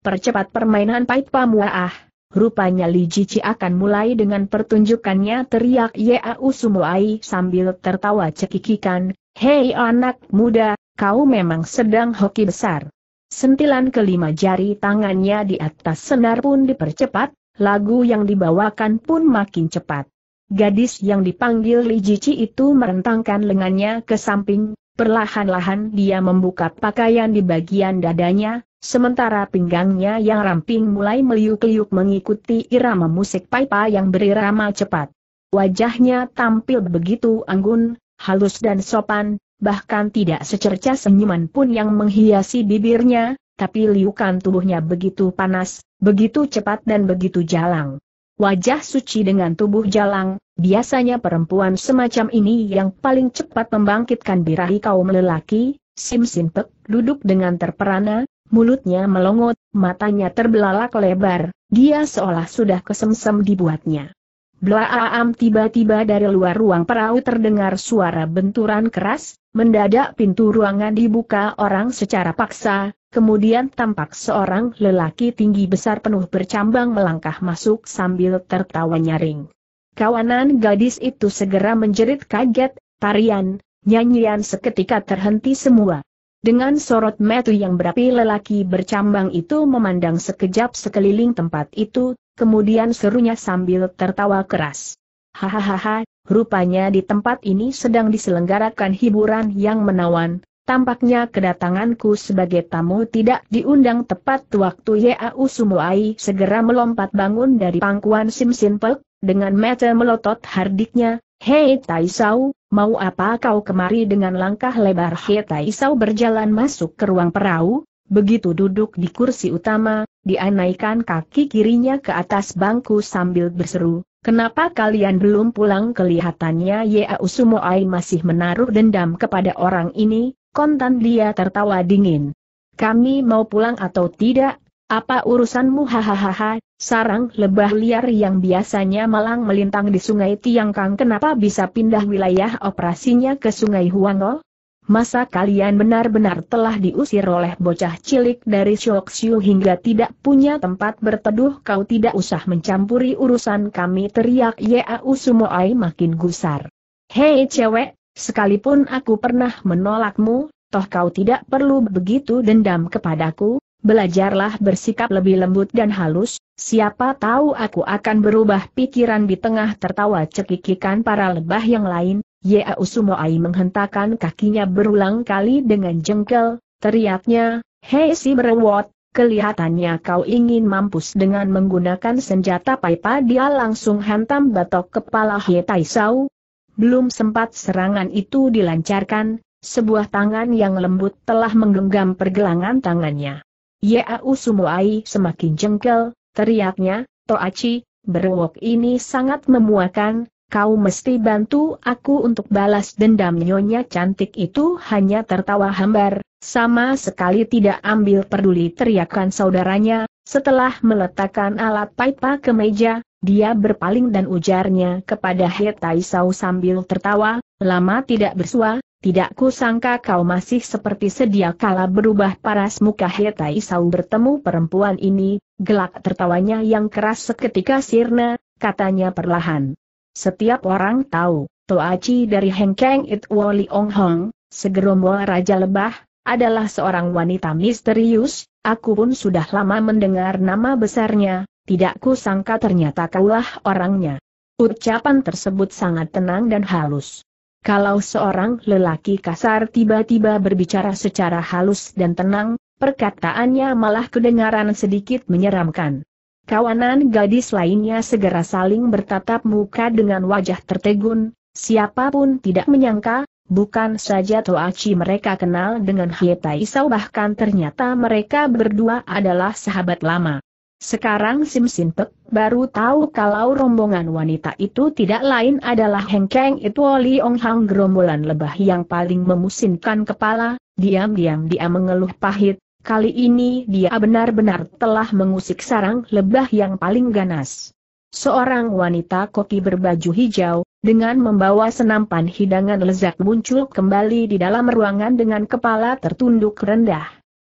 percepat permainan pait pamuaah. Rupanya Li Jici akan mulai dengan pertunjukannya teriak Yau Usumuai sambil tertawa cekikikan, Hei anak muda, kau memang sedang hoki besar. Sentilan kelima jari tangannya di atas senar pun dipercepat, lagu yang dibawakan pun makin cepat. Gadis yang dipanggil Li Jici itu merentangkan lengannya ke samping, Perlahan-lahan dia membuka pakaian di bagian dadanya, sementara pinggangnya yang ramping mulai meliuk-liuk mengikuti irama musik pipa yang berirama cepat. Wajahnya tampil begitu anggun, halus dan sopan, bahkan tidak secerca senyuman pun yang menghiasi bibirnya, tapi liukan tubuhnya begitu panas, begitu cepat dan begitu jalang. Wajah suci dengan tubuh jalang, biasanya perempuan semacam ini yang paling cepat membangkitkan birahi kaum lelaki, Sim Sin Pek duduk dengan terperana, mulutnya melongot, matanya terbelalak lebar, dia seolah sudah kesemsem dibuatnya. Blaaam tiba-tiba dari luar ruang perahu terdengar suara benturan keras, mendadak pintu ruangan dibuka orang secara paksa, Kemudian tampak seorang lelaki tinggi besar penuh bercambang melangkah masuk sambil tertawa nyaring. Kawanan gadis itu segera menjerit kaget, tarian, nyanyian seketika terhenti semua. Dengan sorot metu yang berapi lelaki bercambang itu memandang sekejap sekeliling tempat itu, kemudian serunya sambil tertawa keras. Hahaha, rupanya di tempat ini sedang diselenggarakan hiburan yang menawan, Tampaknya kedatanganku sebagai tamu tidak diundang tepat waktu Yau Sumuai segera melompat bangun dari pangkuan Sim Sin dengan mata melotot hardiknya, Hei Taisau, mau apa kau kemari dengan langkah lebar Hei Taisau berjalan masuk ke ruang perahu, begitu duduk di kursi utama, dianaikan kaki kirinya ke atas bangku sambil berseru, Kenapa kalian belum pulang kelihatannya Yau Sumoai masih menaruh dendam kepada orang ini, kontan dia tertawa dingin. Kami mau pulang atau tidak, apa urusanmu hahaha, sarang lebah liar yang biasanya malang melintang di sungai Tiangkang kenapa bisa pindah wilayah operasinya ke sungai Huanggo? Masa kalian benar-benar telah diusir oleh bocah cilik dari Shoksyu hingga tidak punya tempat berteduh kau tidak usah mencampuri urusan kami teriak Yau Sumoai makin gusar. Hei cewek, Sekalipun aku pernah menolakmu, toh kau tidak perlu begitu dendam kepadaku, belajarlah bersikap lebih lembut dan halus, siapa tahu aku akan berubah pikiran di tengah tertawa cekikikan para lebah yang lain, Yau Sumoai menghentakkan kakinya berulang kali dengan jengkel, teriaknya, Hei si berwot, kelihatannya kau ingin mampus dengan menggunakan senjata paipa dia langsung hantam batok kepala He Taisau, belum sempat serangan itu dilancarkan, sebuah tangan yang lembut telah menggenggam pergelangan tangannya. Yau Sumuai semakin jengkel, teriaknya, Toachi, berwok ini sangat memuakan, kau mesti bantu aku untuk balas dendam nyonya cantik itu hanya tertawa hambar, sama sekali tidak ambil peduli teriakan saudaranya, setelah meletakkan alat pipa ke meja, dia berpaling dan ujarnya kepada He Taisau sambil tertawa, lama tidak bersua, tidak kusangka kau masih seperti sedia kala berubah paras muka Hetai Sau bertemu perempuan ini, gelak tertawanya yang keras seketika sirna, katanya perlahan. Setiap orang tahu, Toachi dari Hengkeng It Woli Ong Hong, segerombol Raja Lebah, adalah seorang wanita misterius, aku pun sudah lama mendengar nama besarnya, tidak ku sangka ternyata kaulah orangnya. Ucapan tersebut sangat tenang dan halus. Kalau seorang lelaki kasar tiba-tiba berbicara secara halus dan tenang, perkataannya malah kedengaran sedikit menyeramkan. Kawanan gadis lainnya segera saling bertatap muka dengan wajah tertegun, siapapun tidak menyangka, bukan saja Toachi mereka kenal dengan Hietai Sao bahkan ternyata mereka berdua adalah sahabat lama. Sekarang Sim Sintek baru tahu kalau rombongan wanita itu tidak lain adalah Heng Kang itu Oli Ong Hang gerombolan lebah yang paling memusinkan kepala, diam-diam dia mengeluh pahit, kali ini dia benar-benar telah mengusik sarang lebah yang paling ganas. Seorang wanita koki berbaju hijau, dengan membawa senampan hidangan lezat muncul kembali di dalam ruangan dengan kepala tertunduk rendah.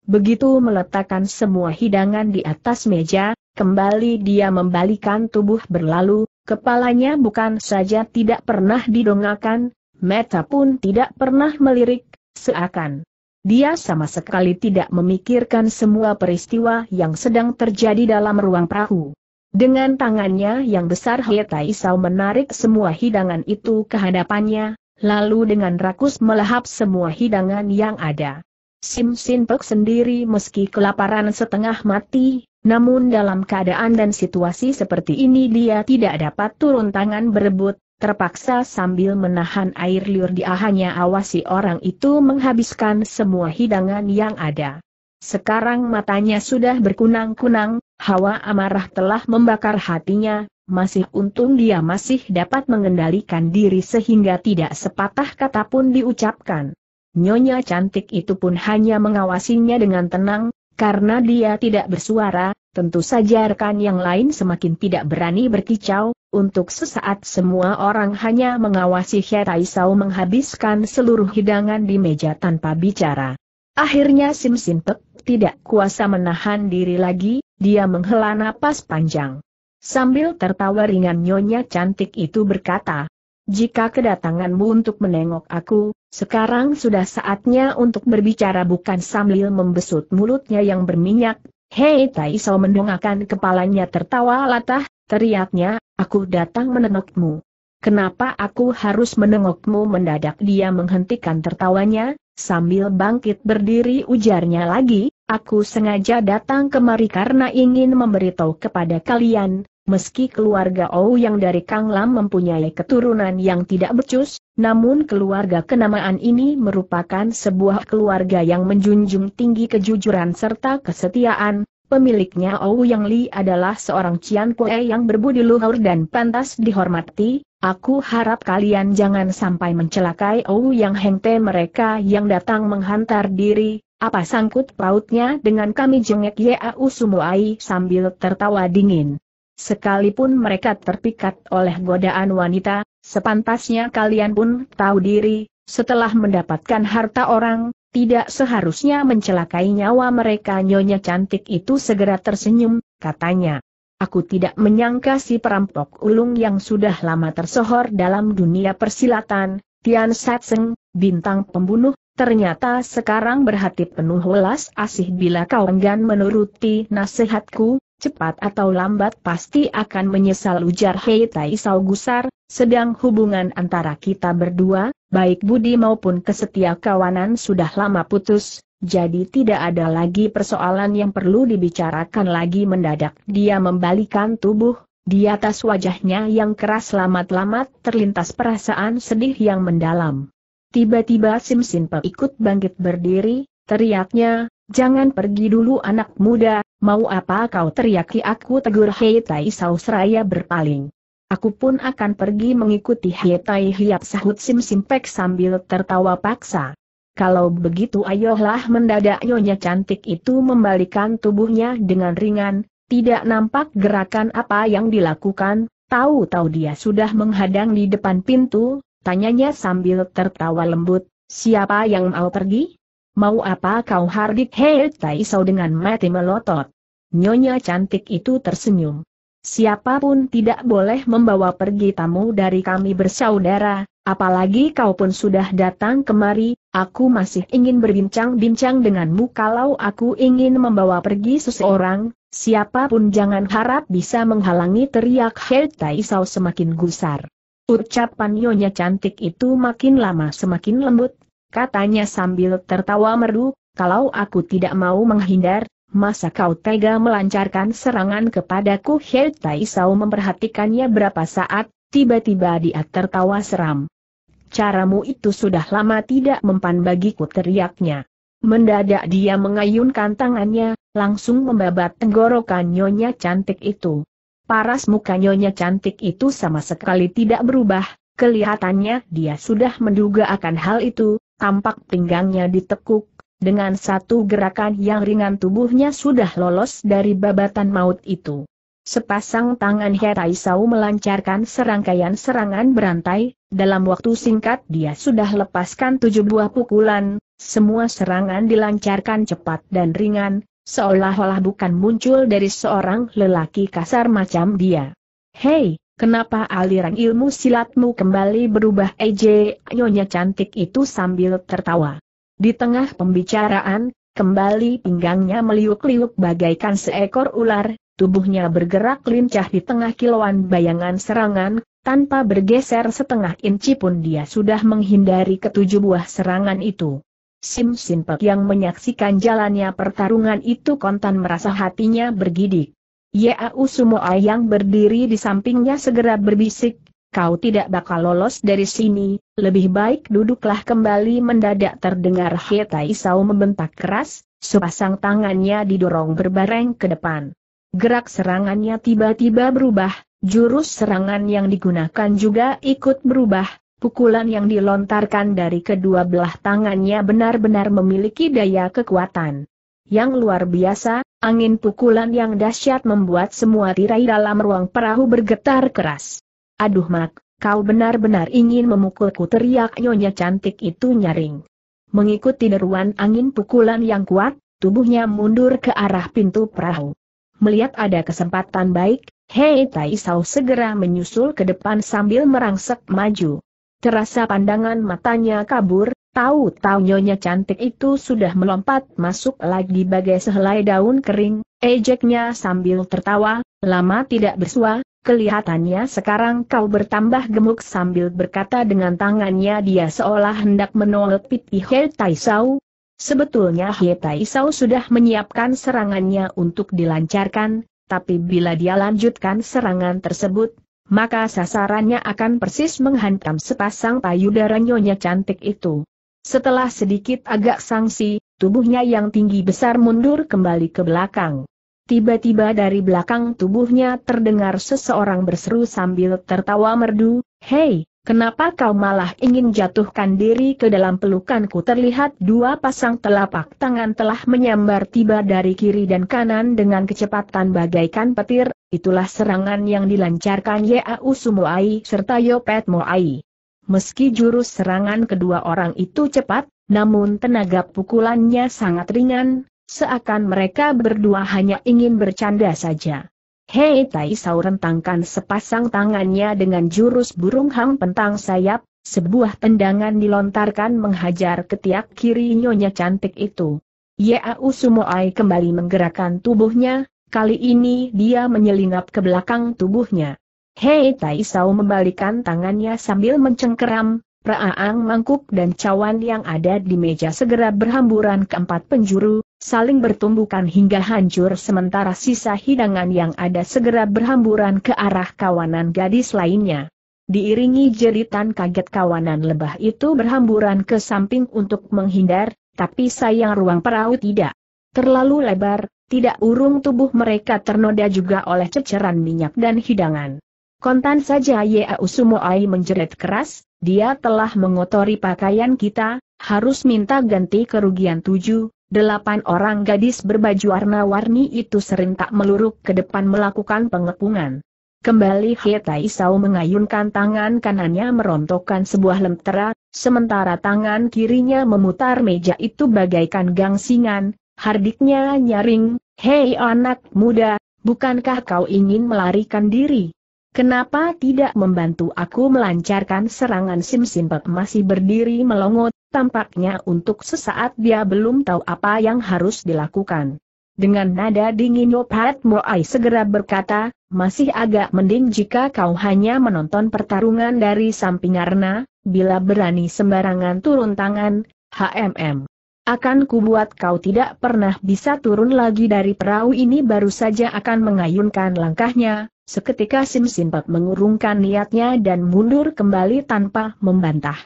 Begitu meletakkan semua hidangan di atas meja, kembali dia membalikan tubuh berlalu, kepalanya bukan saja tidak pernah didongakan, mata pun tidak pernah melirik, seakan. Dia sama sekali tidak memikirkan semua peristiwa yang sedang terjadi dalam ruang perahu. Dengan tangannya yang besar Hetai Sao menarik semua hidangan itu ke hadapannya, lalu dengan rakus melahap semua hidangan yang ada. Sim Sin Pek sendiri meski kelaparan setengah mati, namun dalam keadaan dan situasi seperti ini dia tidak dapat turun tangan berebut, terpaksa sambil menahan air liur di hanya awasi orang itu menghabiskan semua hidangan yang ada. Sekarang matanya sudah berkunang-kunang, hawa amarah telah membakar hatinya, masih untung dia masih dapat mengendalikan diri sehingga tidak sepatah kata pun diucapkan. Nyonya cantik itu pun hanya mengawasinya dengan tenang, karena dia tidak bersuara, tentu saja rekan yang lain semakin tidak berani berkicau, untuk sesaat semua orang hanya mengawasi Herai Sao menghabiskan seluruh hidangan di meja tanpa bicara. Akhirnya Sim Sinpek tidak kuasa menahan diri lagi, dia menghela napas panjang. Sambil tertawa ringan nyonya cantik itu berkata, jika kedatanganmu untuk menengok aku, sekarang sudah saatnya untuk berbicara bukan sambil membesut mulutnya yang berminyak. Hei Taiso mendongakkan kepalanya tertawa latah, teriaknya, aku datang menengokmu. Kenapa aku harus menengokmu mendadak dia menghentikan tertawanya, sambil bangkit berdiri ujarnya lagi, aku sengaja datang kemari karena ingin memberitahu kepada kalian, meski keluarga Ou yang dari Kang Lam mempunyai keturunan yang tidak becus, namun keluarga kenamaan ini merupakan sebuah keluarga yang menjunjung tinggi kejujuran serta kesetiaan, pemiliknya Yang Li adalah seorang Cian Kue yang berbudi luhur dan pantas dihormati, aku harap kalian jangan sampai mencelakai Ouyang Yang Te mereka yang datang menghantar diri, apa sangkut pautnya dengan kami jengek Yau Sumuai sambil tertawa dingin. Sekalipun mereka terpikat oleh godaan wanita, Sepantasnya kalian pun tahu diri, setelah mendapatkan harta orang, tidak seharusnya mencelakai nyawa mereka Nyonya cantik itu segera tersenyum, katanya. Aku tidak menyangka si perampok ulung yang sudah lama tersohor dalam dunia persilatan, Tian Satseng, bintang pembunuh, ternyata sekarang berhati penuh welas asih bila kau enggan menuruti nasihatku, cepat atau lambat pasti akan menyesal ujar Hei Tai Sau Gusar, sedang hubungan antara kita berdua, baik budi maupun kesetia kawanan sudah lama putus, jadi tidak ada lagi persoalan yang perlu dibicarakan lagi mendadak. Dia membalikan tubuh, di atas wajahnya yang keras lamat-lamat terlintas perasaan sedih yang mendalam. Tiba-tiba Simsin ikut bangkit berdiri, teriaknya, jangan pergi dulu anak muda, mau apa kau teriaki aku tegur Hei Tai Sausraya berpaling. Aku pun akan pergi mengikuti Hietai Hiap sahut Sim Simpek sambil tertawa paksa. Kalau begitu ayolah mendadak Nyonya cantik itu membalikan tubuhnya dengan ringan, tidak nampak gerakan apa yang dilakukan, tahu-tahu dia sudah menghadang di depan pintu, tanyanya sambil tertawa lembut, siapa yang mau pergi? Mau apa kau hardik Hietai Sau dengan mati melotot? Nyonya cantik itu tersenyum siapapun tidak boleh membawa pergi tamu dari kami bersaudara, apalagi kau pun sudah datang kemari, aku masih ingin berbincang-bincang denganmu kalau aku ingin membawa pergi seseorang, siapapun jangan harap bisa menghalangi teriak Tai Taisao semakin gusar. Ucapan Nyonya cantik itu makin lama semakin lembut, katanya sambil tertawa merdu, kalau aku tidak mau menghindar, Masa kau tega melancarkan serangan kepadaku? He Tai Sao memperhatikannya berapa saat, tiba-tiba dia tertawa seram. Caramu itu sudah lama tidak mempan bagiku teriaknya. Mendadak dia mengayunkan tangannya, langsung membabat tenggorokan nyonya cantik itu. Paras muka nyonya cantik itu sama sekali tidak berubah, kelihatannya dia sudah menduga akan hal itu, tampak pinggangnya ditekuk, dengan satu gerakan yang ringan tubuhnya sudah lolos dari babatan maut itu. Sepasang tangan Herai Sau melancarkan serangkaian serangan berantai, dalam waktu singkat dia sudah lepaskan tujuh buah pukulan, semua serangan dilancarkan cepat dan ringan, seolah-olah bukan muncul dari seorang lelaki kasar macam dia. Hei, kenapa aliran ilmu silatmu kembali berubah? Ej, nyonya cantik itu sambil tertawa. Di tengah pembicaraan, kembali pinggangnya meliuk-liuk bagaikan seekor ular, tubuhnya bergerak lincah di tengah kilauan bayangan serangan, tanpa bergeser setengah inci pun dia sudah menghindari ketujuh buah serangan itu. Sim Sinpek yang menyaksikan jalannya pertarungan itu kontan merasa hatinya bergidik. Yau Sumoa yang berdiri di sampingnya segera berbisik, kau tidak bakal lolos dari sini, lebih baik duduklah kembali mendadak terdengar Hetai Sao membentak keras, sepasang tangannya didorong berbareng ke depan. Gerak serangannya tiba-tiba berubah, jurus serangan yang digunakan juga ikut berubah, pukulan yang dilontarkan dari kedua belah tangannya benar-benar memiliki daya kekuatan. Yang luar biasa, angin pukulan yang dahsyat membuat semua tirai dalam ruang perahu bergetar keras. Aduh Mak, kau benar-benar ingin memukulku teriak nyonya cantik itu nyaring. Mengikuti deruan angin pukulan yang kuat, tubuhnya mundur ke arah pintu perahu. Melihat ada kesempatan baik, Hei Tai Sao segera menyusul ke depan sambil merangsek maju. Terasa pandangan matanya kabur, tahu-tahu nyonya cantik itu sudah melompat masuk lagi bagai sehelai daun kering, ejeknya sambil tertawa, lama tidak bersuah. Kelihatannya sekarang kau bertambah gemuk sambil berkata dengan tangannya dia seolah hendak menolak piti He Taisau. Sebetulnya He Taisau sudah menyiapkan serangannya untuk dilancarkan, tapi bila dia lanjutkan serangan tersebut, maka sasarannya akan persis menghantam sepasang payudara nyonya cantik itu. Setelah sedikit agak sangsi, tubuhnya yang tinggi besar mundur kembali ke belakang. Tiba-tiba dari belakang tubuhnya terdengar seseorang berseru sambil tertawa merdu, Hei, kenapa kau malah ingin jatuhkan diri ke dalam pelukanku terlihat dua pasang telapak tangan telah menyambar tiba dari kiri dan kanan dengan kecepatan bagaikan petir, itulah serangan yang dilancarkan Yau Sumuai serta Yopet Moai. Meski jurus serangan kedua orang itu cepat, namun tenaga pukulannya sangat ringan, Seakan mereka berdua hanya ingin bercanda saja. Hei Tai Sau rentangkan sepasang tangannya dengan jurus burung hang pentang sayap, sebuah tendangan dilontarkan menghajar ketiak kiri nyonya cantik itu. Yau Sumoai kembali menggerakkan tubuhnya, kali ini dia menyelinap ke belakang tubuhnya. Hei Tai Sau membalikan tangannya sambil mencengkeram, Praaang mangkuk dan cawan yang ada di meja segera berhamburan ke empat penjuru, saling bertumbukan hingga hancur sementara sisa hidangan yang ada segera berhamburan ke arah kawanan gadis lainnya. Diiringi jeritan kaget kawanan lebah itu berhamburan ke samping untuk menghindar, tapi sayang ruang perahu tidak terlalu lebar, tidak urung tubuh mereka ternoda juga oleh ceceran minyak dan hidangan. Kontan saja Yau Sumoai menjerit keras, dia telah mengotori pakaian kita, harus minta ganti kerugian tujuh, Delapan orang gadis berbaju warna-warni itu serentak meluruk ke depan melakukan pengepungan. Kembali Tai Sao mengayunkan tangan kanannya merontokkan sebuah lentera, sementara tangan kirinya memutar meja itu bagaikan gangsingan, hardiknya nyaring, Hei anak muda, bukankah kau ingin melarikan diri? Kenapa tidak membantu aku melancarkan serangan Sim Simpek masih berdiri melongot, tampaknya untuk sesaat dia belum tahu apa yang harus dilakukan. Dengan nada dingin Yopat Moai segera berkata, masih agak mending jika kau hanya menonton pertarungan dari samping karena, bila berani sembarangan turun tangan, HMM. Akan kubuat kau tidak pernah bisa turun lagi dari perahu ini baru saja akan mengayunkan langkahnya, seketika Sim Simpat mengurungkan niatnya dan mundur kembali tanpa membantah.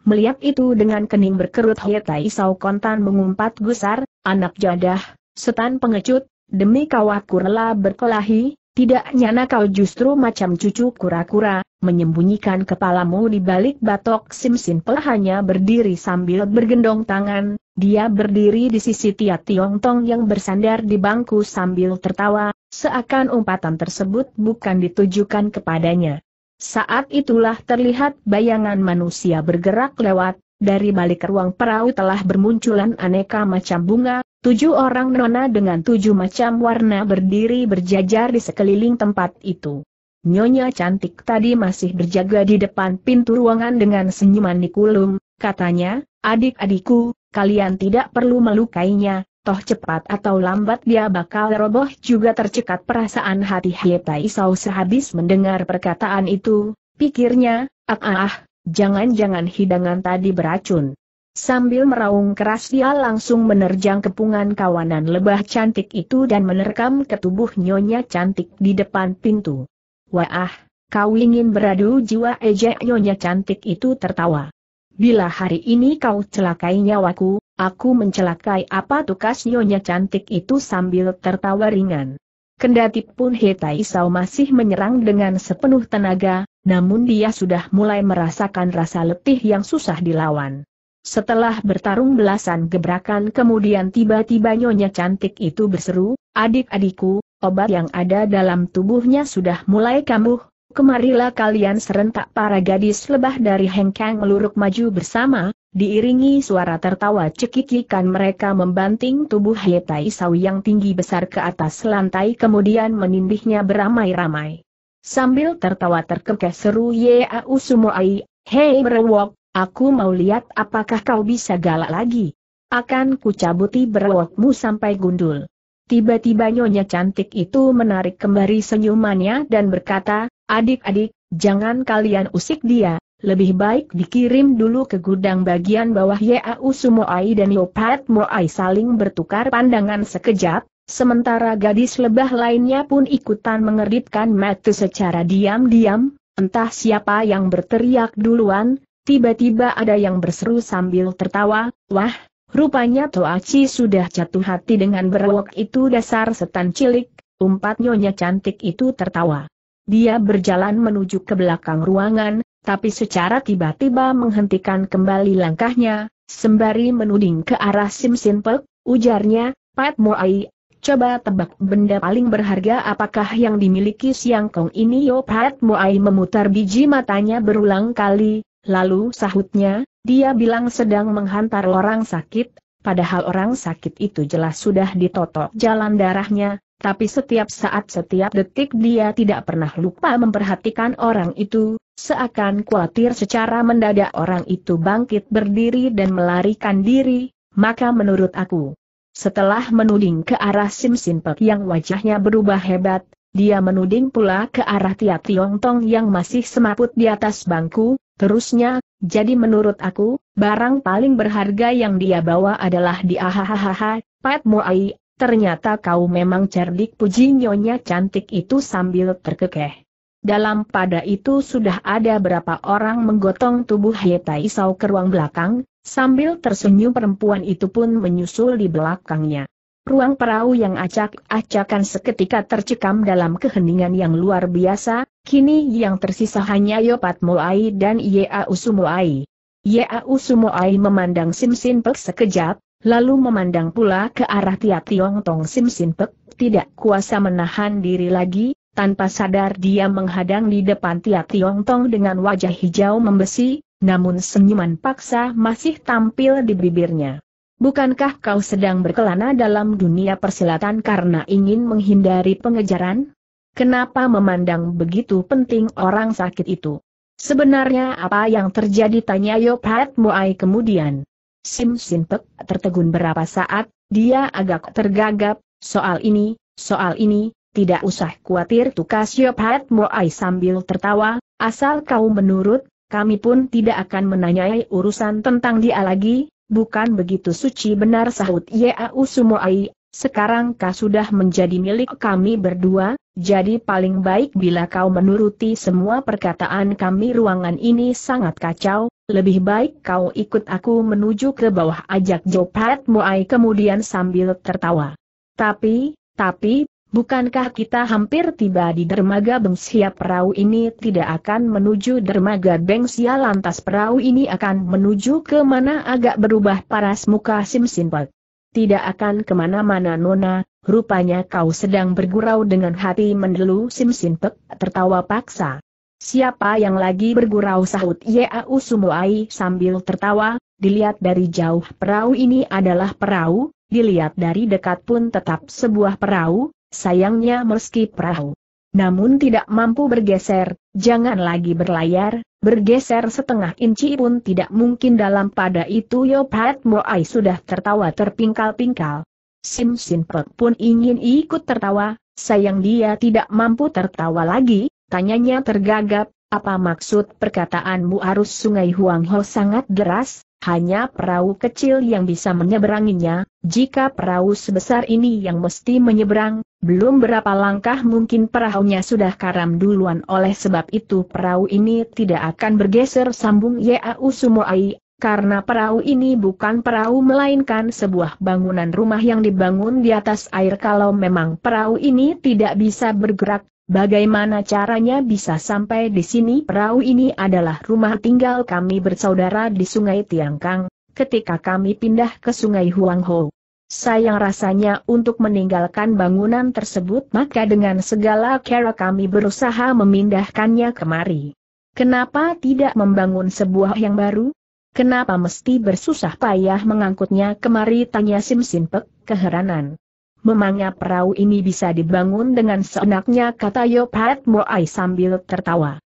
Melihat itu dengan kening berkerut Tai Sao kontan mengumpat gusar, anak jadah, setan pengecut, demi kau aku rela berkelahi, tidak nyana kau justru macam cucu kura-kura, menyembunyikan kepalamu di balik batok Simsin Pel hanya berdiri sambil bergendong tangan, dia berdiri di sisi Tia Tiong Tong yang bersandar di bangku sambil tertawa, seakan umpatan tersebut bukan ditujukan kepadanya. Saat itulah terlihat bayangan manusia bergerak lewat, dari balik ruang perahu telah bermunculan aneka macam bunga, tujuh orang nona dengan tujuh macam warna berdiri berjajar di sekeliling tempat itu. Nyonya cantik tadi masih berjaga di depan pintu ruangan dengan senyuman di Nikulum, katanya, adik-adikku, kalian tidak perlu melukainya, toh cepat atau lambat dia bakal roboh juga tercekat perasaan hati Hietai Sao sehabis mendengar perkataan itu, pikirnya, ah, ah ah, jangan-jangan hidangan tadi beracun. Sambil meraung keras dia langsung menerjang kepungan kawanan lebah cantik itu dan menerkam ke tubuh nyonya cantik di depan pintu. Wah, ah, kau ingin beradu jiwa ejek nyonya cantik itu tertawa. Bila hari ini kau celakai nyawaku, Aku mencelakai apa tukas nyonya cantik itu sambil tertawa ringan. Kendati pun Hetai Sao masih menyerang dengan sepenuh tenaga, namun dia sudah mulai merasakan rasa letih yang susah dilawan. Setelah bertarung belasan gebrakan kemudian tiba-tiba nyonya cantik itu berseru, adik-adikku, obat yang ada dalam tubuhnya sudah mulai kambuh, kemarilah kalian serentak para gadis lebah dari Hengkang meluruk maju bersama, Diiringi suara tertawa cekikikan mereka membanting tubuh Hetai Sau yang tinggi besar ke atas lantai kemudian menindihnya beramai-ramai. Sambil tertawa terkekeh seru Yeau Sumoai, Hei berwok, aku mau lihat apakah kau bisa galak lagi. Akan kucabuti berwokmu sampai gundul. Tiba-tiba nyonya cantik itu menarik kembali senyumannya dan berkata, adik-adik, jangan kalian usik dia, lebih baik dikirim dulu ke gudang bagian bawah Yau ya, Sumoai dan Yopat Moai saling bertukar pandangan sekejap, sementara gadis lebah lainnya pun ikutan mengeritkan mata secara diam-diam, entah siapa yang berteriak duluan, tiba-tiba ada yang berseru sambil tertawa, wah, rupanya Toachi sudah jatuh hati dengan berwok itu dasar setan cilik, umpat nyonya cantik itu tertawa. Dia berjalan menuju ke belakang ruangan, tapi secara tiba-tiba menghentikan kembali langkahnya, sembari menuding ke arah Sim Simple, ujarnya, Pat Moai, coba tebak benda paling berharga apakah yang dimiliki Siang Kong ini Yo Pat Moai memutar biji matanya berulang kali, lalu sahutnya, dia bilang sedang menghantar orang sakit, padahal orang sakit itu jelas sudah ditotok jalan darahnya, tapi setiap saat setiap detik dia tidak pernah lupa memperhatikan orang itu, Seakan khawatir secara mendadak orang itu bangkit berdiri dan melarikan diri, maka menurut aku. Setelah menuding ke arah Sim Simpek yang wajahnya berubah hebat, dia menuding pula ke arah Tiap Tiong Tong yang masih semaput di atas bangku, terusnya, jadi menurut aku, barang paling berharga yang dia bawa adalah di ahahaha, Pat Muai, ternyata kau memang cerdik puji nyonya cantik itu sambil terkekeh. Dalam pada itu sudah ada berapa orang menggotong tubuh Yetai Sau ke ruang belakang, sambil tersenyum perempuan itu pun menyusul di belakangnya. Ruang perahu yang acak-acakan seketika tercekam dalam keheningan yang luar biasa, kini yang tersisa hanya Yopat Muai dan Yea Sumuai. Yea Sumuai memandang Sim Sin sekejap, lalu memandang pula ke arah Tia Tiong Tong Sim Sin tidak kuasa menahan diri lagi, tanpa sadar dia menghadang di depan Tia Tiong tong dengan wajah hijau membesi, namun senyuman paksa masih tampil di bibirnya. Bukankah kau sedang berkelana dalam dunia persilatan karena ingin menghindari pengejaran? Kenapa memandang begitu penting orang sakit itu? Sebenarnya apa yang terjadi tanya Hat Muai kemudian. Sim Sin Pek tertegun berapa saat, dia agak tergagap, soal ini, soal ini, tidak usah khawatir tukas Yophat Moai sambil tertawa, asal kau menurut, kami pun tidak akan menanyai urusan tentang dia lagi, bukan begitu suci benar sahut Yau Sumoai, sekarang kau sudah menjadi milik kami berdua, jadi paling baik bila kau menuruti semua perkataan kami ruangan ini sangat kacau, lebih baik kau ikut aku menuju ke bawah ajak Jopat Moai kemudian sambil tertawa. Tapi, tapi, Bukankah kita hampir tiba di dermaga Bengsia ya, perahu ini tidak akan menuju dermaga Bengsia ya, lantas perahu ini akan menuju ke mana agak berubah paras muka Simsinpek. Tidak akan kemana-mana Nona, rupanya kau sedang bergurau dengan hati mendelu Simsinpek tertawa paksa. Siapa yang lagi bergurau sahut Yau Sumuai sambil tertawa, dilihat dari jauh perahu ini adalah perahu, dilihat dari dekat pun tetap sebuah perahu, Sayangnya meski perahu namun tidak mampu bergeser, jangan lagi berlayar, bergeser setengah inci pun tidak mungkin dalam pada itu Yo, Yopat Moai sudah tertawa terpingkal-pingkal. Sim Sin Pek pun ingin ikut tertawa, sayang dia tidak mampu tertawa lagi, tanyanya tergagap, apa maksud perkataanmu arus sungai Huang Ho sangat deras, hanya perahu kecil yang bisa menyeberanginya, jika perahu sebesar ini yang mesti menyeberang, belum berapa langkah mungkin perahunya sudah karam duluan oleh sebab itu perahu ini tidak akan bergeser sambung Yau Sumoai, karena perahu ini bukan perahu melainkan sebuah bangunan rumah yang dibangun di atas air kalau memang perahu ini tidak bisa bergerak, bagaimana caranya bisa sampai di sini perahu ini adalah rumah tinggal kami bersaudara di sungai Tiangkang, ketika kami pindah ke sungai Huangho. Sayang rasanya untuk meninggalkan bangunan tersebut maka dengan segala cara kami berusaha memindahkannya kemari. Kenapa tidak membangun sebuah yang baru? Kenapa mesti bersusah payah mengangkutnya kemari tanya Sim Sinpek keheranan. Memangnya perahu ini bisa dibangun dengan seenaknya kata Yopat Moai sambil tertawa.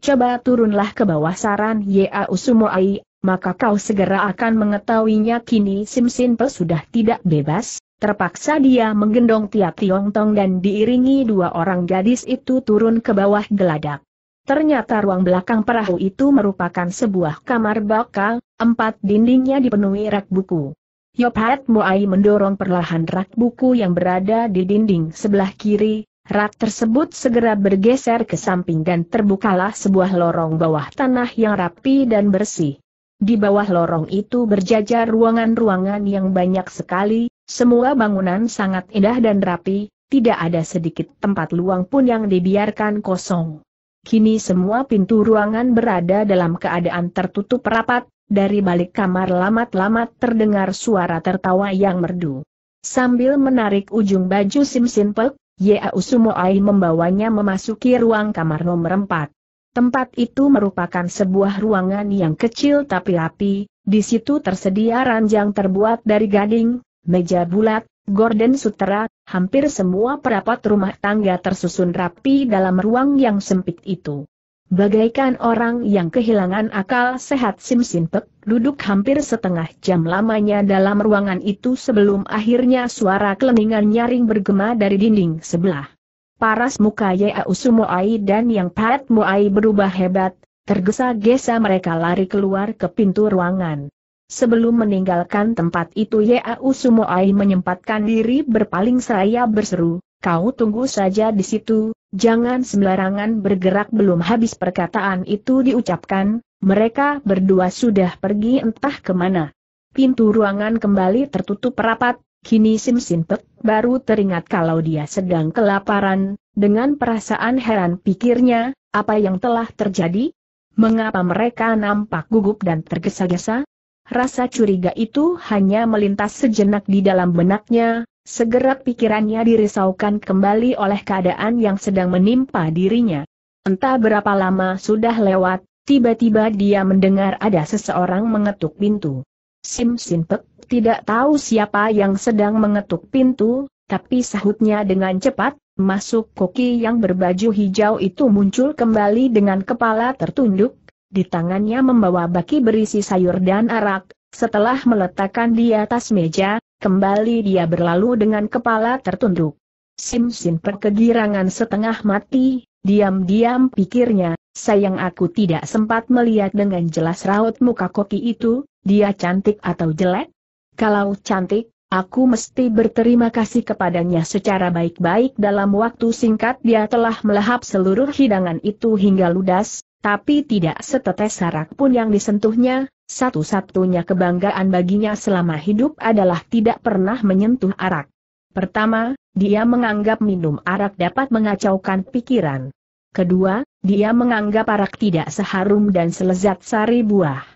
Coba turunlah ke bawah saran Yau Sumoai maka kau segera akan mengetahuinya kini Pe sudah tidak bebas, terpaksa dia menggendong tiap Tia tong dan diiringi dua orang gadis itu turun ke bawah geladak. Ternyata ruang belakang perahu itu merupakan sebuah kamar bakal, empat dindingnya dipenuhi rak buku. Hat Muai mendorong perlahan rak buku yang berada di dinding sebelah kiri, rak tersebut segera bergeser ke samping dan terbukalah sebuah lorong bawah tanah yang rapi dan bersih. Di bawah lorong itu berjajar ruangan-ruangan yang banyak sekali, semua bangunan sangat indah dan rapi, tidak ada sedikit tempat luang pun yang dibiarkan kosong. Kini semua pintu ruangan berada dalam keadaan tertutup rapat, dari balik kamar lamat-lamat terdengar suara tertawa yang merdu. Sambil menarik ujung baju Sim simple, Pek, membawanya memasuki ruang kamar nomor 4. Tempat itu merupakan sebuah ruangan yang kecil tapi rapi, di situ tersedia ranjang terbuat dari gading, meja bulat, gorden sutera, hampir semua perapat rumah tangga tersusun rapi dalam ruang yang sempit itu. Bagaikan orang yang kehilangan akal sehat Sim duduk hampir setengah jam lamanya dalam ruangan itu sebelum akhirnya suara keleningan nyaring bergema dari dinding sebelah. Paras muka Yau Moai dan yang Pat Moai berubah hebat, tergesa-gesa mereka lari keluar ke pintu ruangan. Sebelum meninggalkan tempat itu Yau Moai menyempatkan diri berpaling seraya berseru, kau tunggu saja di situ, jangan sembarangan bergerak belum habis perkataan itu diucapkan, mereka berdua sudah pergi entah kemana. Pintu ruangan kembali tertutup rapat, Kini Sim Sin baru teringat kalau dia sedang kelaparan, dengan perasaan heran pikirnya, apa yang telah terjadi? Mengapa mereka nampak gugup dan tergesa-gesa? Rasa curiga itu hanya melintas sejenak di dalam benaknya, segera pikirannya dirisaukan kembali oleh keadaan yang sedang menimpa dirinya. Entah berapa lama sudah lewat, tiba-tiba dia mendengar ada seseorang mengetuk pintu. Sim Sin tidak tahu siapa yang sedang mengetuk pintu, tapi sahutnya dengan cepat, masuk koki yang berbaju hijau itu muncul kembali dengan kepala tertunduk, di tangannya membawa baki berisi sayur dan arak, setelah meletakkan di atas meja, kembali dia berlalu dengan kepala tertunduk. Sim Sim perkegirangan setengah mati, diam-diam pikirnya, sayang aku tidak sempat melihat dengan jelas raut muka koki itu, dia cantik atau jelek? Kalau cantik, aku mesti berterima kasih kepadanya secara baik-baik dalam waktu singkat dia telah melahap seluruh hidangan itu hingga ludas, tapi tidak setetes sarak pun yang disentuhnya, satu-satunya kebanggaan baginya selama hidup adalah tidak pernah menyentuh arak. Pertama, dia menganggap minum arak dapat mengacaukan pikiran. Kedua, dia menganggap arak tidak seharum dan selezat sari buah.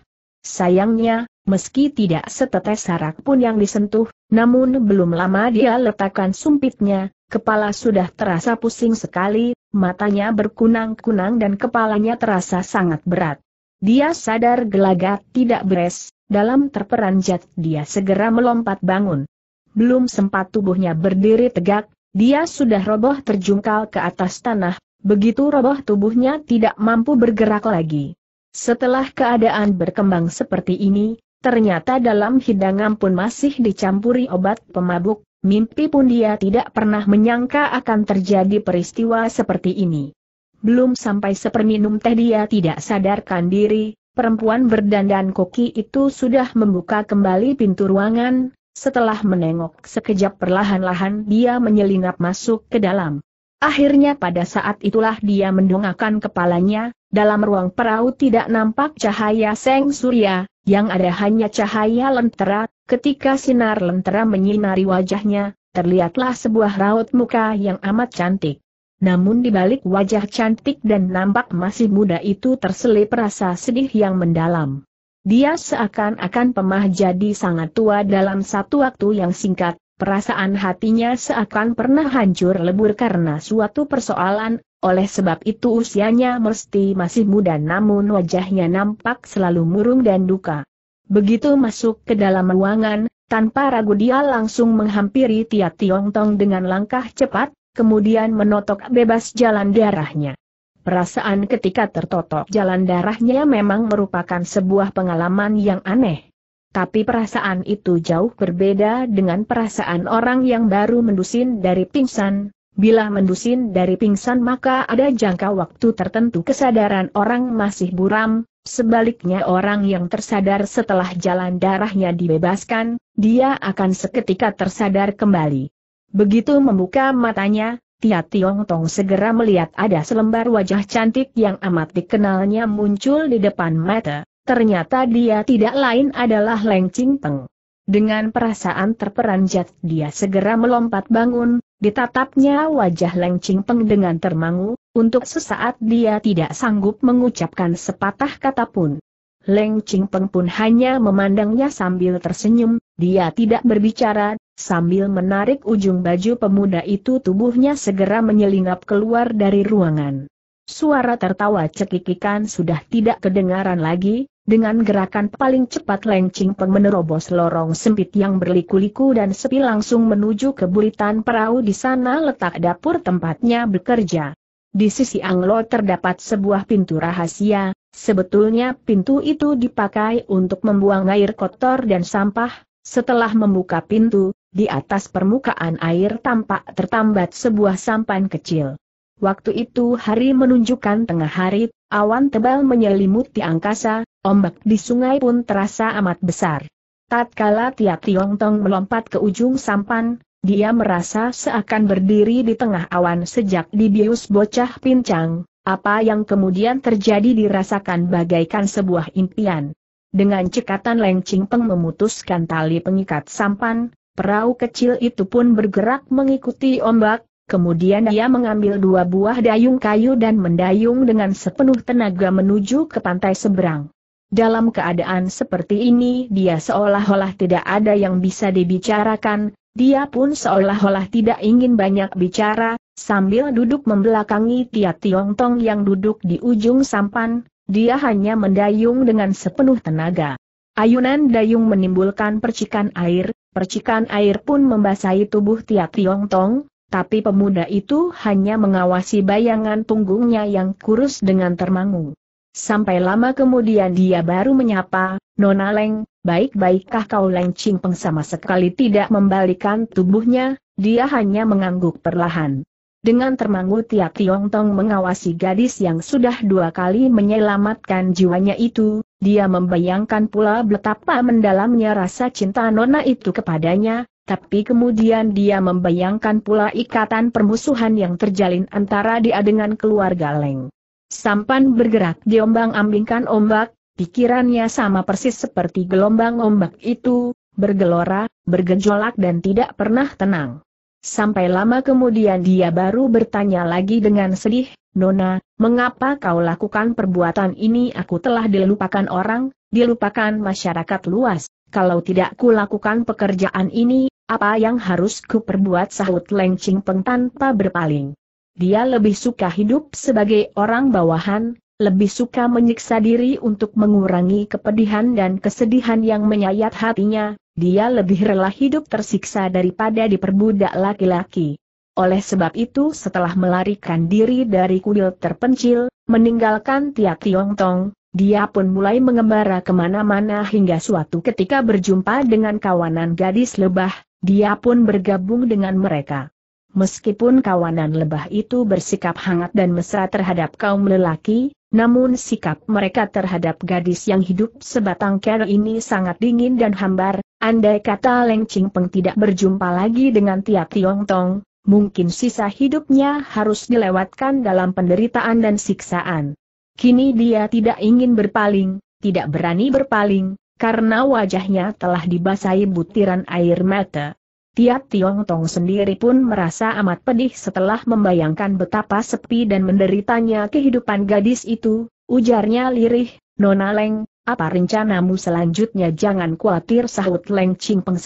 Sayangnya, meski tidak setetes arak pun yang disentuh, namun belum lama dia letakkan sumpitnya, kepala sudah terasa pusing sekali, matanya berkunang-kunang dan kepalanya terasa sangat berat. Dia sadar gelagat tidak beres, dalam terperanjat dia segera melompat bangun belum sempat tubuhnya berdiri tegak, dia sudah roboh terjungkal ke atas tanah, begitu roboh tubuhnya tidak mampu bergerak lagi. Setelah keadaan berkembang seperti ini, ternyata dalam hidangan pun masih dicampuri obat pemabuk, mimpi pun dia tidak pernah menyangka akan terjadi peristiwa seperti ini. Belum sampai seperminum teh dia tidak sadarkan diri, perempuan berdandan koki itu sudah membuka kembali pintu ruangan, setelah menengok sekejap perlahan-lahan dia menyelinap masuk ke dalam. Akhirnya pada saat itulah dia mendongakkan kepalanya, dalam ruang perahu tidak nampak cahaya seng surya, yang ada hanya cahaya lentera, ketika sinar lentera menyinari wajahnya, terlihatlah sebuah raut muka yang amat cantik. Namun di balik wajah cantik dan nampak masih muda itu terselip rasa sedih yang mendalam. Dia seakan-akan pemah jadi sangat tua dalam satu waktu yang singkat, perasaan hatinya seakan pernah hancur lebur karena suatu persoalan, oleh sebab itu usianya mesti masih muda namun wajahnya nampak selalu murung dan duka. Begitu masuk ke dalam ruangan, tanpa ragu dia langsung menghampiri Tia Tiong Tong dengan langkah cepat, kemudian menotok bebas jalan darahnya. Perasaan ketika tertotok jalan darahnya memang merupakan sebuah pengalaman yang aneh. Tapi perasaan itu jauh berbeda dengan perasaan orang yang baru mendusin dari pingsan. Bila mendusin dari pingsan maka ada jangka waktu tertentu kesadaran orang masih buram, sebaliknya orang yang tersadar setelah jalan darahnya dibebaskan, dia akan seketika tersadar kembali. Begitu membuka matanya, Tia Tiong Tong segera melihat ada selembar wajah cantik yang amat dikenalnya muncul di depan mata, ternyata dia tidak lain adalah Leng Ching Peng. Dengan perasaan terperanjat dia segera melompat bangun, ditatapnya wajah Leng Ching Peng dengan termangu, untuk sesaat dia tidak sanggup mengucapkan sepatah kata pun. Leng Ching Peng pun hanya memandangnya sambil tersenyum, dia tidak berbicara, Sambil menarik ujung baju pemuda itu tubuhnya segera menyelingap keluar dari ruangan. Suara tertawa cekikikan sudah tidak kedengaran lagi, dengan gerakan paling cepat lencing Peng menerobos lorong sempit yang berliku-liku dan sepi langsung menuju ke buritan perahu di sana letak dapur tempatnya bekerja. Di sisi anglo terdapat sebuah pintu rahasia, sebetulnya pintu itu dipakai untuk membuang air kotor dan sampah, setelah membuka pintu, di atas permukaan air tampak tertambat sebuah sampan kecil. Waktu itu hari menunjukkan tengah hari, awan tebal menyelimuti angkasa, ombak di sungai pun terasa amat besar. Tatkala Tia Tong melompat ke ujung sampan, dia merasa seakan berdiri di tengah awan sejak dibius bocah pincang, apa yang kemudian terjadi dirasakan bagaikan sebuah impian. Dengan cekatan Leng Ching Peng memutuskan tali pengikat sampan, Perahu kecil itu pun bergerak mengikuti ombak, kemudian ia mengambil dua buah dayung kayu dan mendayung dengan sepenuh tenaga menuju ke pantai seberang. Dalam keadaan seperti ini dia seolah-olah tidak ada yang bisa dibicarakan, dia pun seolah-olah tidak ingin banyak bicara, sambil duduk membelakangi Tia Tiong Tong yang duduk di ujung sampan, dia hanya mendayung dengan sepenuh tenaga. Ayunan dayung menimbulkan percikan air, Percikan air pun membasahi tubuh Tia Tiong Tong, tapi pemuda itu hanya mengawasi bayangan punggungnya yang kurus dengan termangu. Sampai lama kemudian dia baru menyapa, Nona Leng, baik-baikkah kau Leng Ching Peng sama sekali tidak membalikan tubuhnya, dia hanya mengangguk perlahan. Dengan termangu tiap Tiong Tong mengawasi gadis yang sudah dua kali menyelamatkan jiwanya itu, dia membayangkan pula betapa mendalamnya rasa cinta Nona itu kepadanya, tapi kemudian dia membayangkan pula ikatan permusuhan yang terjalin antara dia dengan keluarga Leng. Sampan bergerak diombang-ambingkan ombak, pikirannya sama persis seperti gelombang ombak itu, bergelora, bergejolak dan tidak pernah tenang. Sampai lama kemudian dia baru bertanya lagi dengan sedih, Nona, mengapa kau lakukan perbuatan ini aku telah dilupakan orang, dilupakan masyarakat luas, kalau tidak ku lakukan pekerjaan ini, apa yang harus ku perbuat? sahut Leng Ching Peng tanpa berpaling. Dia lebih suka hidup sebagai orang bawahan, lebih suka menyiksa diri untuk mengurangi kepedihan dan kesedihan yang menyayat hatinya, dia lebih rela hidup tersiksa daripada diperbudak laki-laki. Oleh sebab itu setelah melarikan diri dari kuil terpencil, meninggalkan Tia Tiong tong, dia pun mulai mengembara kemana-mana hingga suatu ketika berjumpa dengan kawanan gadis lebah, dia pun bergabung dengan mereka. Meskipun kawanan lebah itu bersikap hangat dan mesra terhadap kaum lelaki, namun sikap mereka terhadap gadis yang hidup sebatang kera ini sangat dingin dan hambar, andai kata Leng Ching Peng tidak berjumpa lagi dengan Tia Tiong Tong, mungkin sisa hidupnya harus dilewatkan dalam penderitaan dan siksaan. Kini dia tidak ingin berpaling, tidak berani berpaling, karena wajahnya telah dibasahi butiran air mata. Tiap Tiong Tong sendiri pun merasa amat pedih setelah membayangkan betapa sepi dan menderitanya kehidupan gadis itu, ujarnya lirih, Nona Leng, apa rencanamu selanjutnya jangan khawatir sahut Leng Ching Peng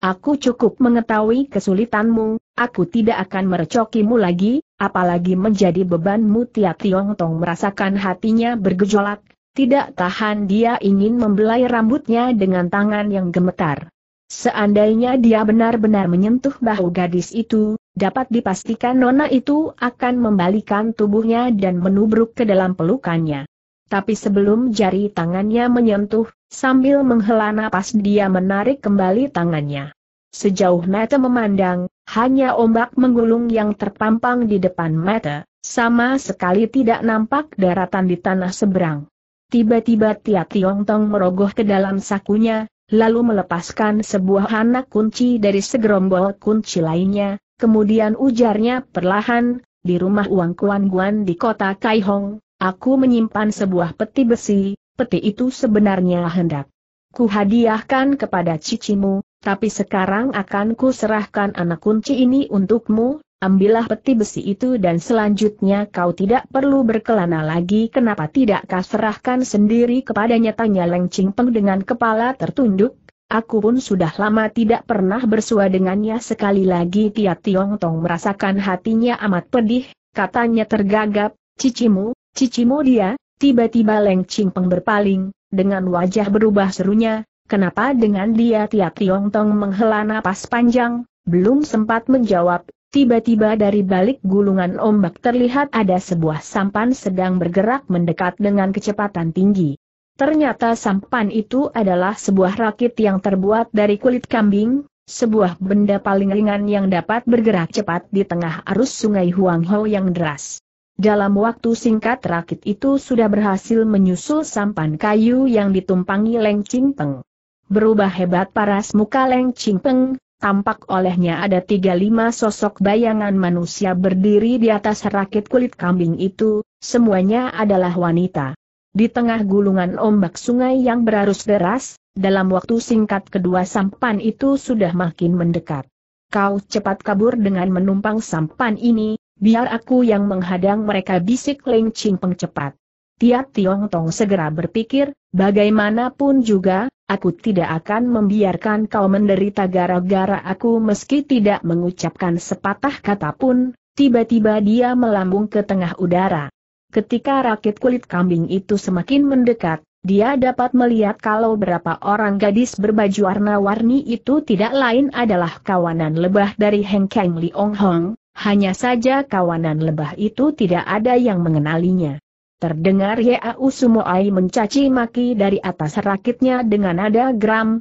aku cukup mengetahui kesulitanmu, aku tidak akan merecokimu lagi, apalagi menjadi bebanmu Tiap Tiong Tong merasakan hatinya bergejolak, tidak tahan dia ingin membelai rambutnya dengan tangan yang gemetar. Seandainya dia benar-benar menyentuh bahu gadis itu, dapat dipastikan nona itu akan membalikan tubuhnya dan menubruk ke dalam pelukannya. Tapi sebelum jari tangannya menyentuh, sambil menghela napas dia menarik kembali tangannya. Sejauh mata memandang, hanya ombak menggulung yang terpampang di depan mata, sama sekali tidak nampak daratan di tanah seberang. Tiba-tiba Tia Tong merogoh ke dalam sakunya, lalu melepaskan sebuah anak kunci dari segerombol kunci lainnya, kemudian ujarnya perlahan, di rumah uang Kuan Guan di kota Kaihong, aku menyimpan sebuah peti besi, peti itu sebenarnya hendak kuhadiahkan kepada cicimu, tapi sekarang akan kuserahkan anak kunci ini untukmu, ambillah peti besi itu dan selanjutnya kau tidak perlu berkelana lagi kenapa tidak kau serahkan sendiri kepadanya tanya Leng Ching Peng dengan kepala tertunduk, aku pun sudah lama tidak pernah bersua dengannya sekali lagi Tia Tiong Tong merasakan hatinya amat pedih, katanya tergagap, cicimu, cicimu dia, tiba-tiba Leng Ching Peng berpaling, dengan wajah berubah serunya, kenapa dengan dia Tia Tiong Tong menghela napas panjang, belum sempat menjawab, Tiba-tiba dari balik gulungan ombak terlihat ada sebuah sampan sedang bergerak mendekat dengan kecepatan tinggi. Ternyata sampan itu adalah sebuah rakit yang terbuat dari kulit kambing, sebuah benda paling ringan yang dapat bergerak cepat di tengah arus sungai Huangho yang deras. Dalam waktu singkat rakit itu sudah berhasil menyusul sampan kayu yang ditumpangi Leng Ching Peng. Berubah hebat paras muka Leng Ching Peng, tampak olehnya ada tiga lima sosok bayangan manusia berdiri di atas rakit kulit kambing itu, semuanya adalah wanita. Di tengah gulungan ombak sungai yang berarus deras, dalam waktu singkat kedua sampan itu sudah makin mendekat. Kau cepat kabur dengan menumpang sampan ini, biar aku yang menghadang mereka bisik lengcing pengcepat. Tiap Tiong Tong segera berpikir, bagaimanapun juga, Aku tidak akan membiarkan kau menderita gara-gara aku meski tidak mengucapkan sepatah kata pun, tiba-tiba dia melambung ke tengah udara. Ketika rakit kulit kambing itu semakin mendekat, dia dapat melihat kalau berapa orang gadis berbaju warna-warni itu tidak lain adalah kawanan lebah dari Heng Kang Liong Hong, hanya saja kawanan lebah itu tidak ada yang mengenalinya. Terdengar Yau Sumoai mencaci maki dari atas rakitnya dengan nada geram,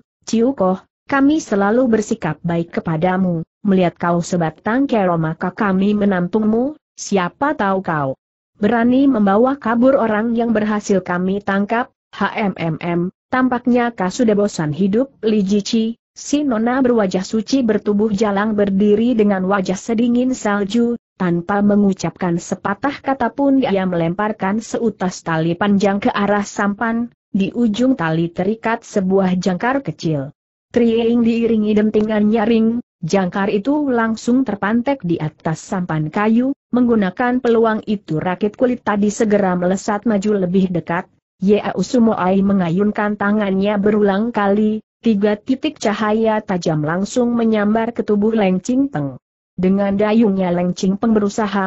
koh, kami selalu bersikap baik kepadamu, melihat kau sebatang kero maka kami menampungmu, siapa tahu kau. Berani membawa kabur orang yang berhasil kami tangkap, HMMM, tampaknya kau sudah bosan hidup, Li Jici, Si Nona berwajah suci bertubuh jalang berdiri dengan wajah sedingin salju, tanpa mengucapkan sepatah kata pun ia melemparkan seutas tali panjang ke arah sampan, di ujung tali terikat sebuah jangkar kecil. Triing diiringi dentingan nyaring, jangkar itu langsung terpantek di atas sampan kayu, menggunakan peluang itu rakit kulit tadi segera melesat maju lebih dekat, Yau Sumoai mengayunkan tangannya berulang kali, tiga titik cahaya tajam langsung menyambar ke tubuh Leng Ching Teng. Dengan dayungnya lencing Peng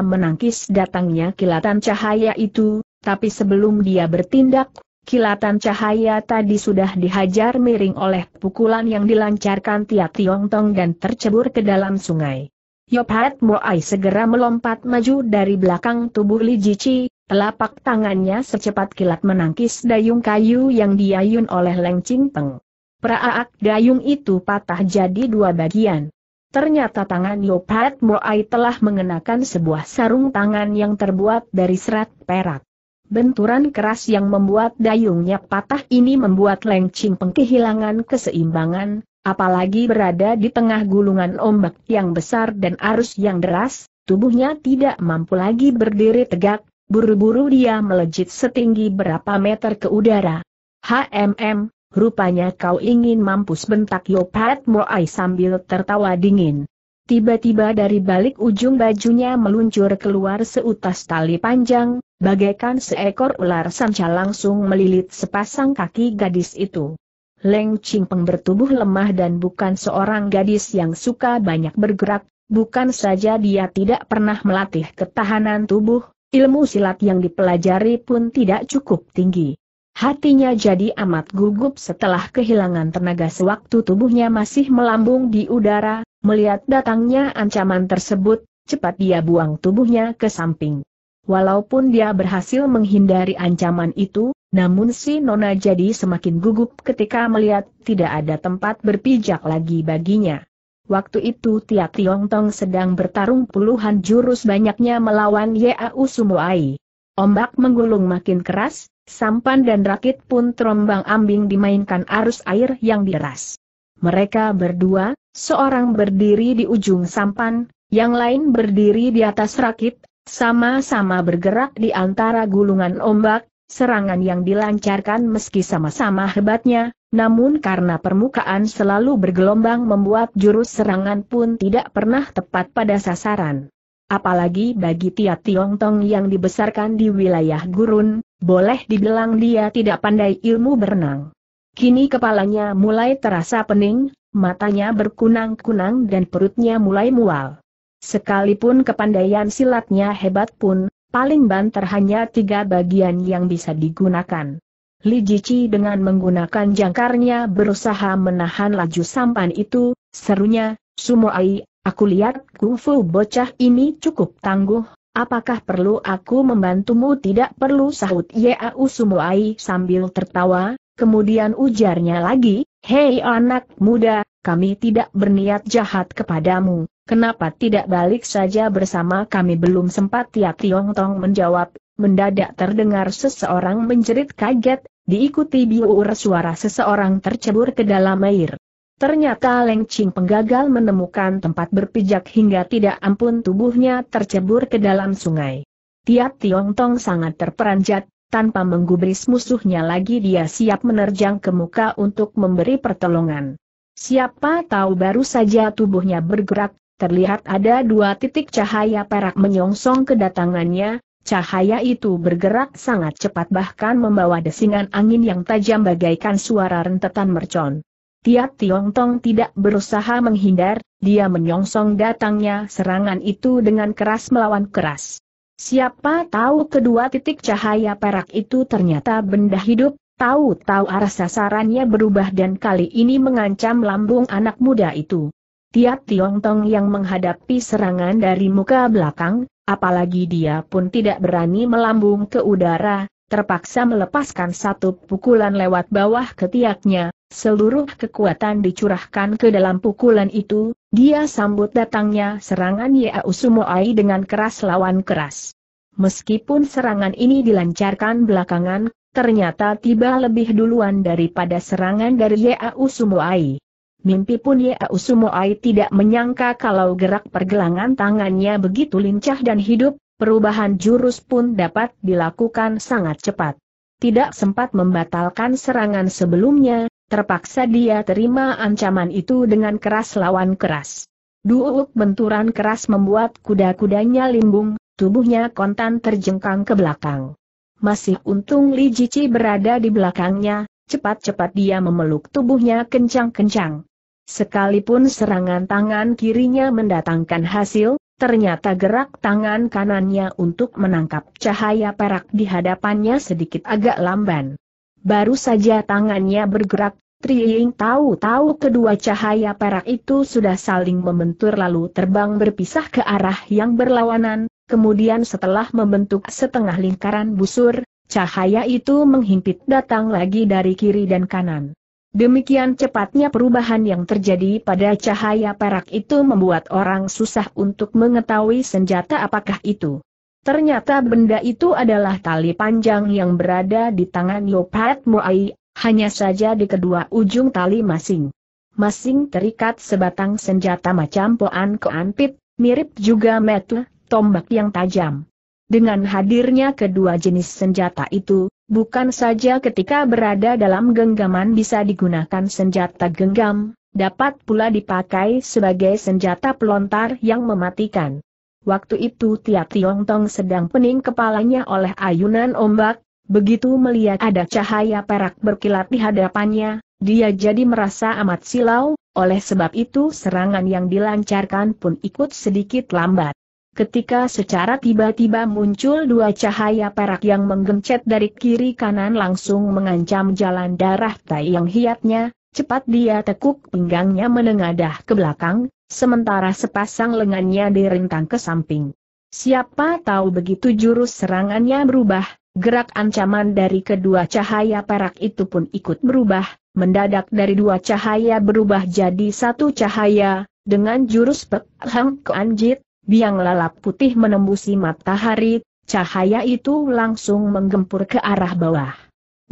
menangkis datangnya kilatan cahaya itu, tapi sebelum dia bertindak, kilatan cahaya tadi sudah dihajar miring oleh pukulan yang dilancarkan Tia Tiong Tong dan tercebur ke dalam sungai. Yop Hat Moai segera melompat maju dari belakang tubuh Li Jici, telapak tangannya secepat kilat menangkis dayung kayu yang diayun oleh Leng Ching Peng. Praaak dayung itu patah jadi dua bagian. Ternyata tangan Yopat Moai telah mengenakan sebuah sarung tangan yang terbuat dari serat perak. Benturan keras yang membuat dayungnya patah ini membuat Leng Chingpeng kehilangan keseimbangan, apalagi berada di tengah gulungan ombak yang besar dan arus yang deras, tubuhnya tidak mampu lagi berdiri tegak, buru-buru dia melejit setinggi berapa meter ke udara. HMM, Rupanya kau ingin mampus bentak Yopat Moai sambil tertawa dingin. Tiba-tiba dari balik ujung bajunya meluncur keluar seutas tali panjang, bagaikan seekor ular sanca langsung melilit sepasang kaki gadis itu. Leng Chingpeng bertubuh lemah dan bukan seorang gadis yang suka banyak bergerak, bukan saja dia tidak pernah melatih ketahanan tubuh, ilmu silat yang dipelajari pun tidak cukup tinggi. Hatinya jadi amat gugup setelah kehilangan tenaga sewaktu tubuhnya masih melambung di udara, melihat datangnya ancaman tersebut, cepat dia buang tubuhnya ke samping. Walaupun dia berhasil menghindari ancaman itu, namun si Nona jadi semakin gugup ketika melihat tidak ada tempat berpijak lagi baginya. Waktu itu Tia Tiong Tong sedang bertarung puluhan jurus banyaknya melawan Yau Sumuai. Ombak menggulung makin keras, Sampan dan rakit pun terombang ambing dimainkan arus air yang deras. Mereka berdua, seorang berdiri di ujung sampan, yang lain berdiri di atas rakit, sama-sama bergerak di antara gulungan ombak, serangan yang dilancarkan meski sama-sama hebatnya, namun karena permukaan selalu bergelombang membuat jurus serangan pun tidak pernah tepat pada sasaran apalagi bagi Tia Tiongtong yang dibesarkan di wilayah gurun, boleh dibilang dia tidak pandai ilmu berenang. Kini kepalanya mulai terasa pening, matanya berkunang-kunang dan perutnya mulai mual. Sekalipun kepandaian silatnya hebat pun, paling banter hanya tiga bagian yang bisa digunakan. Li Jici dengan menggunakan jangkarnya berusaha menahan laju sampan itu, serunya, Sumoai, Aku lihat kungfu bocah ini cukup tangguh, apakah perlu aku membantumu tidak perlu sahut Yau Sumuai sambil tertawa, kemudian ujarnya lagi, Hei anak muda, kami tidak berniat jahat kepadamu, kenapa tidak balik saja bersama kami belum sempat Tia Tiong Tong menjawab, mendadak terdengar seseorang menjerit kaget, diikuti biur suara seseorang tercebur ke dalam air. Ternyata Leng Ching penggagal menemukan tempat berpijak hingga tidak ampun tubuhnya tercebur ke dalam sungai. Tiap Tiong Tong sangat terperanjat, tanpa menggubris musuhnya lagi dia siap menerjang ke muka untuk memberi pertolongan. Siapa tahu baru saja tubuhnya bergerak, terlihat ada dua titik cahaya perak menyongsong kedatangannya, cahaya itu bergerak sangat cepat bahkan membawa desingan angin yang tajam bagaikan suara rentetan mercon. Tiap Tiong Tong tidak berusaha menghindar, dia menyongsong datangnya serangan itu dengan keras melawan keras. Siapa tahu kedua titik cahaya perak itu ternyata benda hidup, tahu-tahu arah sasarannya berubah dan kali ini mengancam lambung anak muda itu. Tiap Tiong Tong yang menghadapi serangan dari muka belakang, apalagi dia pun tidak berani melambung ke udara, terpaksa melepaskan satu pukulan lewat bawah ketiaknya, Seluruh kekuatan dicurahkan ke dalam pukulan itu, dia sambut datangnya serangan Yau Sumoai dengan keras lawan keras. Meskipun serangan ini dilancarkan belakangan, ternyata tiba lebih duluan daripada serangan dari Yau Sumoai. Mimpi pun Yau Sumoai tidak menyangka kalau gerak pergelangan tangannya begitu lincah dan hidup, perubahan jurus pun dapat dilakukan sangat cepat tidak sempat membatalkan serangan sebelumnya, Terpaksa dia terima ancaman itu dengan keras lawan keras. Duuk benturan keras membuat kuda-kudanya limbung, tubuhnya kontan terjengkang ke belakang. Masih untung Li Jici berada di belakangnya, cepat-cepat dia memeluk tubuhnya kencang-kencang. Sekalipun serangan tangan kirinya mendatangkan hasil, ternyata gerak tangan kanannya untuk menangkap cahaya perak di hadapannya sedikit agak lamban. Baru saja tangannya bergerak, Triing tahu-tahu kedua cahaya perak itu sudah saling membentur lalu terbang berpisah ke arah yang berlawanan, kemudian setelah membentuk setengah lingkaran busur, cahaya itu menghimpit datang lagi dari kiri dan kanan. Demikian cepatnya perubahan yang terjadi pada cahaya perak itu membuat orang susah untuk mengetahui senjata apakah itu. Ternyata benda itu adalah tali panjang yang berada di tangan Yopat Muai, hanya saja di kedua ujung tali masing. Masing terikat sebatang senjata macam poan keanpit, mirip juga metu, tombak yang tajam. Dengan hadirnya kedua jenis senjata itu, bukan saja ketika berada dalam genggaman bisa digunakan senjata genggam, dapat pula dipakai sebagai senjata pelontar yang mematikan. Waktu itu Tia Tong sedang pening kepalanya oleh ayunan ombak, begitu melihat ada cahaya perak berkilat di hadapannya, dia jadi merasa amat silau, oleh sebab itu serangan yang dilancarkan pun ikut sedikit lambat. Ketika secara tiba-tiba muncul dua cahaya perak yang menggencet dari kiri kanan langsung mengancam jalan darah Tai yang hiatnya, cepat dia tekuk pinggangnya menengadah ke belakang, sementara sepasang lengannya direntang ke samping. Siapa tahu begitu jurus serangannya berubah, gerak ancaman dari kedua cahaya perak itu pun ikut berubah, mendadak dari dua cahaya berubah jadi satu cahaya, dengan jurus pekhang ke anjit, biang lalap putih menembusi matahari, cahaya itu langsung menggempur ke arah bawah.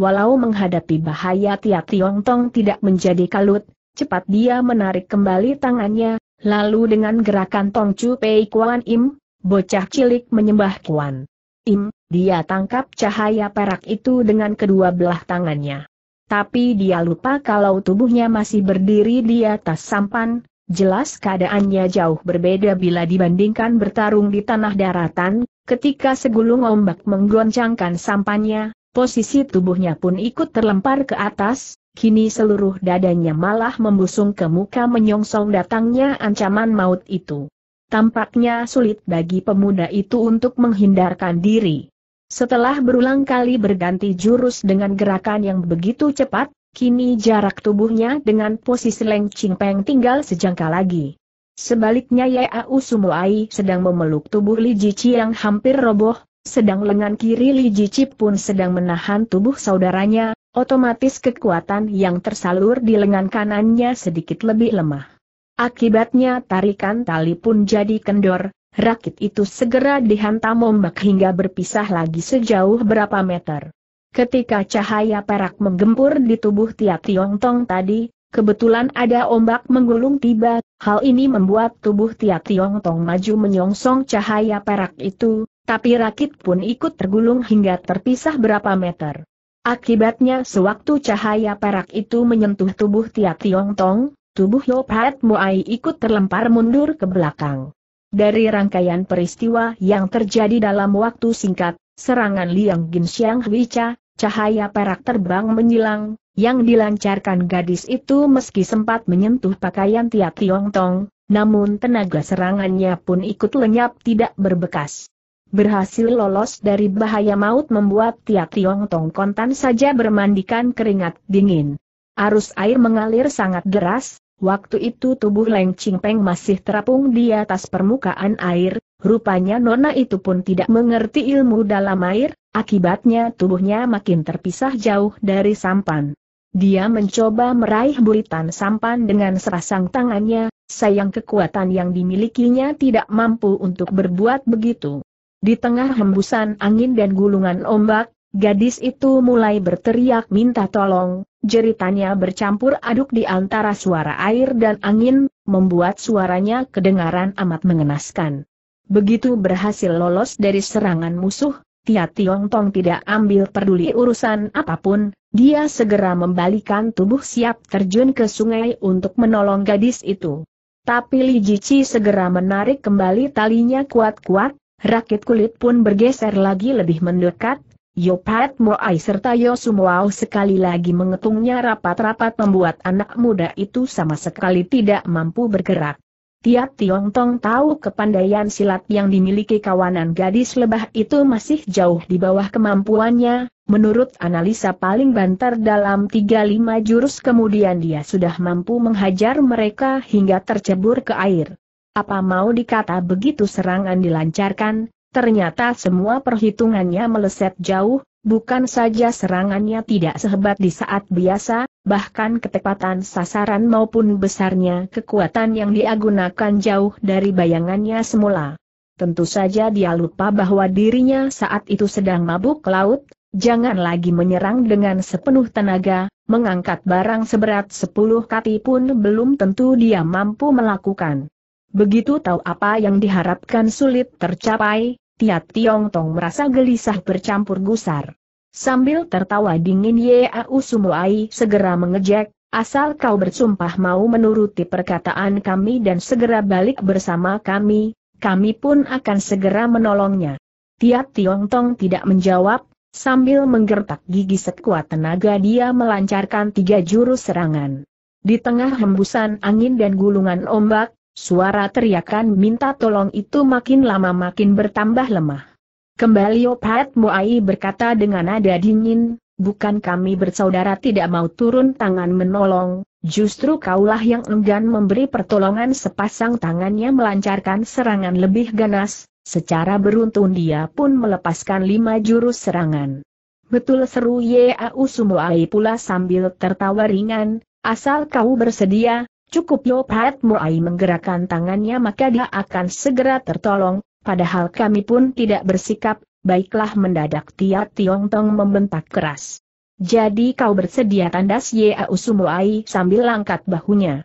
Walau menghadapi bahaya Tia Tiong Tong tidak menjadi kalut, cepat dia menarik kembali tangannya, Lalu dengan gerakan Tongcu Pei Kuan Im, bocah cilik menyembah Kuan Im, dia tangkap cahaya perak itu dengan kedua belah tangannya. Tapi dia lupa kalau tubuhnya masih berdiri di atas sampan, jelas keadaannya jauh berbeda bila dibandingkan bertarung di tanah daratan, ketika segulung ombak menggoncangkan sampannya, posisi tubuhnya pun ikut terlempar ke atas, Kini seluruh dadanya malah membusung ke muka menyongsong datangnya ancaman maut itu. Tampaknya sulit bagi pemuda itu untuk menghindarkan diri. Setelah berulang kali berganti jurus dengan gerakan yang begitu cepat, kini jarak tubuhnya dengan posisi Leng Peng tinggal sejangka lagi. Sebaliknya Yau Sumuai sedang memeluk tubuh Li Jici yang hampir roboh, sedang lengan kiri Li Jici pun sedang menahan tubuh saudaranya, Otomatis kekuatan yang tersalur di lengan kanannya sedikit lebih lemah. Akibatnya tarikan tali pun jadi kendor, rakit itu segera dihantam ombak hingga berpisah lagi sejauh berapa meter. Ketika cahaya perak menggempur di tubuh Tia Tiong Tong tadi, Kebetulan ada ombak menggulung tiba, hal ini membuat tubuh Tia Tiong Tong maju menyongsong cahaya perak itu, tapi rakit pun ikut tergulung hingga terpisah berapa meter. Akibatnya sewaktu cahaya perak itu menyentuh tubuh Tia Tiong Tong, tubuh Yopat Muai ikut terlempar mundur ke belakang. Dari rangkaian peristiwa yang terjadi dalam waktu singkat, serangan Liang Gin Xiang Cha, cahaya perak terbang menyilang, yang dilancarkan gadis itu meski sempat menyentuh pakaian Tia Tiong Tong, namun tenaga serangannya pun ikut lenyap tidak berbekas berhasil lolos dari bahaya maut membuat Tia Tiong Tong Kontan saja bermandikan keringat dingin. Arus air mengalir sangat deras, waktu itu tubuh Leng Peng masih terapung di atas permukaan air, rupanya nona itu pun tidak mengerti ilmu dalam air, akibatnya tubuhnya makin terpisah jauh dari sampan. Dia mencoba meraih buritan sampan dengan serasang tangannya, sayang kekuatan yang dimilikinya tidak mampu untuk berbuat begitu. Di tengah hembusan angin dan gulungan ombak, gadis itu mulai berteriak minta tolong, jeritannya bercampur aduk di antara suara air dan angin, membuat suaranya kedengaran amat mengenaskan. Begitu berhasil lolos dari serangan musuh, Tia Tiong Tong tidak ambil peduli urusan apapun, dia segera membalikan tubuh siap terjun ke sungai untuk menolong gadis itu. Tapi Li Jici segera menarik kembali talinya kuat-kuat, Rakit kulit pun bergeser lagi lebih mendekat, Yopat Moai serta Yosumoao sekali lagi mengetungnya rapat-rapat membuat anak muda itu sama sekali tidak mampu bergerak. Tiap Tiong Tong tahu kepandaian silat yang dimiliki kawanan gadis lebah itu masih jauh di bawah kemampuannya, menurut analisa paling banter dalam lima jurus kemudian dia sudah mampu menghajar mereka hingga tercebur ke air. Apa mau dikata begitu serangan dilancarkan, ternyata semua perhitungannya meleset jauh, bukan saja serangannya tidak sehebat di saat biasa, bahkan ketepatan sasaran maupun besarnya kekuatan yang diagunakan jauh dari bayangannya semula. Tentu saja dia lupa bahwa dirinya saat itu sedang mabuk laut, jangan lagi menyerang dengan sepenuh tenaga, mengangkat barang seberat sepuluh kati pun belum tentu dia mampu melakukan. Begitu tahu apa yang diharapkan sulit tercapai, Tiat Tiong Tong merasa gelisah bercampur gusar. Sambil tertawa dingin Yau Sumuai segera mengejek, asal kau bersumpah mau menuruti perkataan kami dan segera balik bersama kami, kami pun akan segera menolongnya. Tiat Tiong Tong tidak menjawab, Sambil menggertak gigi sekuat tenaga dia melancarkan tiga jurus serangan. Di tengah hembusan angin dan gulungan ombak, Suara teriakan minta tolong itu makin lama makin bertambah lemah. Kembali Opat Moai berkata dengan nada dingin, bukan kami bersaudara tidak mau turun tangan menolong, justru kaulah yang enggan memberi pertolongan sepasang tangannya melancarkan serangan lebih ganas, secara beruntun dia pun melepaskan lima jurus serangan. Betul seru Yau Sumuai pula sambil tertawa ringan, asal kau bersedia, Cukup Yo Pat Murai menggerakkan tangannya maka dia akan segera tertolong, padahal kami pun tidak bersikap, baiklah mendadak Tia Tiong Tong membentak keras. Jadi kau bersedia tandas Yau Sumuai sambil langkat bahunya.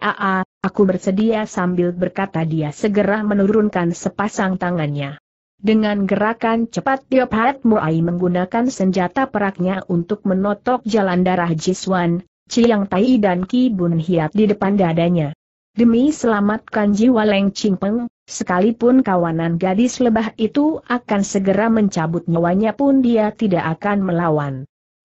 Aa, aku bersedia sambil berkata dia segera menurunkan sepasang tangannya. Dengan gerakan cepat Tio Pat Murai menggunakan senjata peraknya untuk menotok jalan darah Jiswan, Chiang Tai dan Ki Bun Hiat di depan dadanya. Demi selamatkan jiwa Leng Peng, sekalipun kawanan gadis lebah itu akan segera mencabut nyawanya pun dia tidak akan melawan.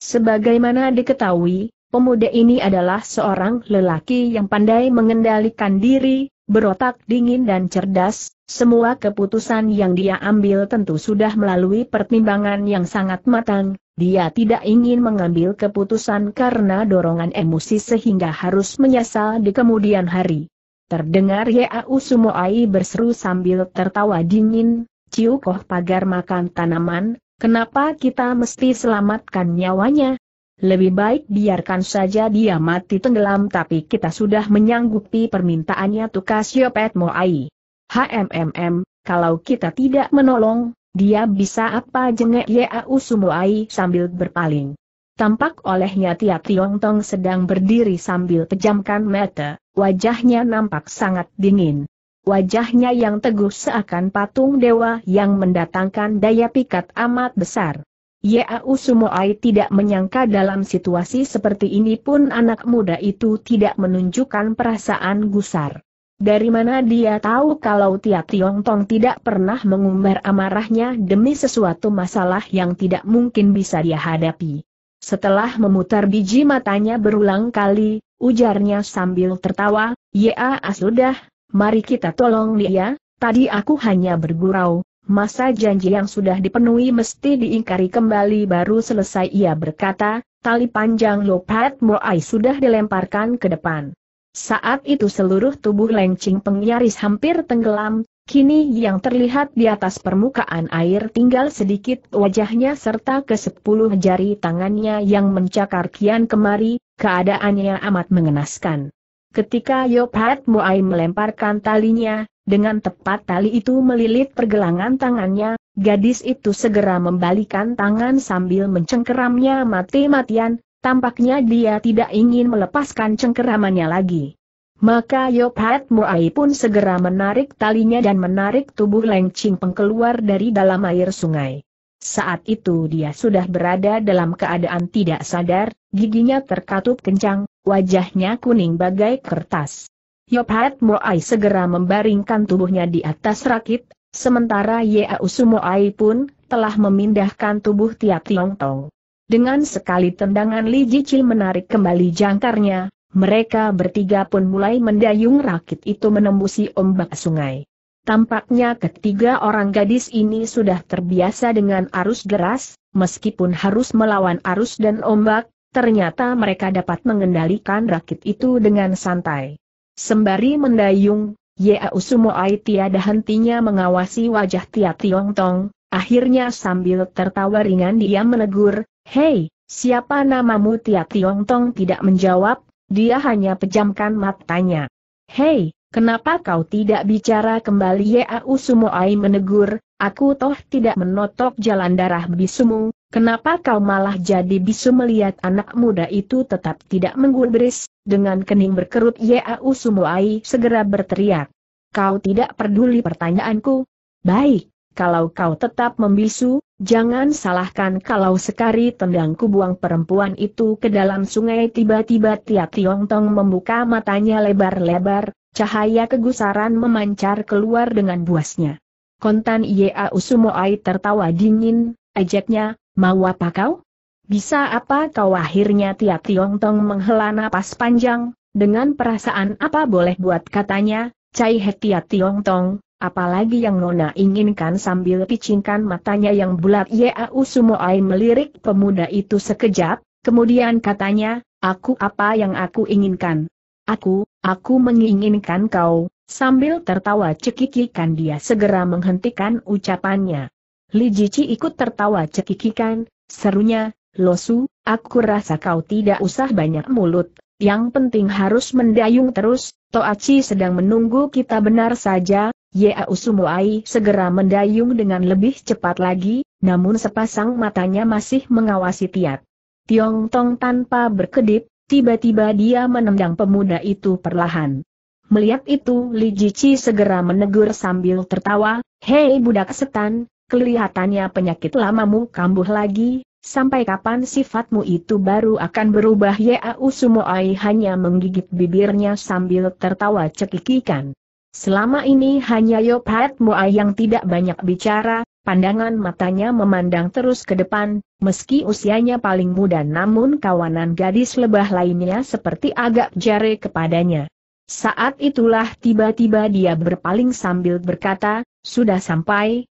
Sebagaimana diketahui, pemuda ini adalah seorang lelaki yang pandai mengendalikan diri, berotak dingin dan cerdas, semua keputusan yang dia ambil tentu sudah melalui pertimbangan yang sangat matang, dia tidak ingin mengambil keputusan karena dorongan emosi sehingga harus menyesal di kemudian hari. Terdengar Yau Sumoai berseru sambil tertawa dingin, Ciu Koh pagar makan tanaman, kenapa kita mesti selamatkan nyawanya? Lebih baik biarkan saja dia mati tenggelam tapi kita sudah menyanggupi permintaannya tukas Yopet Moai. HMMM, kalau kita tidak menolong, dia bisa apa jengek Yau Sumuai sambil berpaling. Tampak olehnya Tia tong sedang berdiri sambil pejamkan mata, wajahnya nampak sangat dingin. Wajahnya yang teguh seakan patung dewa yang mendatangkan daya pikat amat besar. Yau Sumoai tidak menyangka dalam situasi seperti ini pun anak muda itu tidak menunjukkan perasaan gusar. Dari mana dia tahu kalau Tia Tong tidak pernah mengumbar amarahnya demi sesuatu masalah yang tidak mungkin bisa dia hadapi. Setelah memutar biji matanya berulang kali, ujarnya sambil tertawa, Ya ah, sudah, mari kita tolong dia, tadi aku hanya bergurau, masa janji yang sudah dipenuhi mesti diingkari kembali baru selesai ia berkata, tali panjang Lopat Moai sudah dilemparkan ke depan. Saat itu seluruh tubuh Lengcing Pengyaris hampir tenggelam, kini yang terlihat di atas permukaan air tinggal sedikit wajahnya serta ke sepuluh jari tangannya yang mencakar kian kemari, keadaannya amat mengenaskan. Ketika Yopat Muai melemparkan talinya, dengan tepat tali itu melilit pergelangan tangannya, gadis itu segera membalikan tangan sambil mencengkeramnya mati-matian, Tampaknya dia tidak ingin melepaskan cengkeramannya lagi. Maka Yophat Muai pun segera menarik talinya dan menarik tubuh Leng Peng keluar dari dalam air sungai. Saat itu dia sudah berada dalam keadaan tidak sadar, giginya terkatup kencang, wajahnya kuning bagai kertas. Yophat Muai segera membaringkan tubuhnya di atas rakit, sementara Yeausu Muai pun telah memindahkan tubuh Tia Tiong Tong. Dengan sekali tendangan Li Jicil menarik kembali jangkarnya, mereka bertiga pun mulai mendayung rakit itu menembusi ombak sungai. Tampaknya ketiga orang gadis ini sudah terbiasa dengan arus deras, meskipun harus melawan arus dan ombak, ternyata mereka dapat mengendalikan rakit itu dengan santai. Sembari mendayung, Yau Ai tiada hentinya mengawasi wajah Tia Tiong Tong, Akhirnya sambil tertawa ringan dia menegur, Hei, siapa namamu Tia Tiong Tong tidak menjawab, dia hanya pejamkan matanya. Hei, kenapa kau tidak bicara kembali Yau Sumoai menegur, aku toh tidak menotok jalan darah bisumu, kenapa kau malah jadi bisu melihat anak muda itu tetap tidak menggubris, dengan kening berkerut Yau Sumoai segera berteriak. Kau tidak peduli pertanyaanku? Baik, kalau kau tetap membisu, jangan salahkan kalau sekali tendangku buang perempuan itu ke dalam sungai tiba-tiba Tia Tiong Tong membuka matanya lebar-lebar, cahaya kegusaran memancar keluar dengan buasnya. Kontan Ia Usumoai tertawa dingin, ajaknya, mau apa kau? Bisa apa kau akhirnya Tia Tiong Tong menghela napas panjang, dengan perasaan apa boleh buat katanya, Cai Tiong Tong, Apalagi yang Nona inginkan sambil picingkan matanya yang bulat Yau Sumoai melirik pemuda itu sekejap, kemudian katanya, aku apa yang aku inginkan? Aku, aku menginginkan kau, sambil tertawa cekikikan dia segera menghentikan ucapannya. Li Jici ikut tertawa cekikikan, serunya, Losu, aku rasa kau tidak usah banyak mulut, yang penting harus mendayung terus, Toachi sedang menunggu kita benar saja, Yau Sumuai segera mendayung dengan lebih cepat lagi, namun sepasang matanya masih mengawasi Tiat. Tiong Tong tanpa berkedip, tiba-tiba dia menendang pemuda itu perlahan. Melihat itu Li Jici segera menegur sambil tertawa, Hei budak setan, kelihatannya penyakit lamamu kambuh lagi, sampai kapan sifatmu itu baru akan berubah Yau Sumuai hanya menggigit bibirnya sambil tertawa cekikikan. Selama ini hanya Yopat Moai yang tidak banyak bicara, pandangan matanya memandang terus ke depan, meski usianya paling muda namun kawanan gadis lebah lainnya seperti agak jare kepadanya. Saat itulah tiba-tiba dia berpaling sambil berkata, sudah sampai,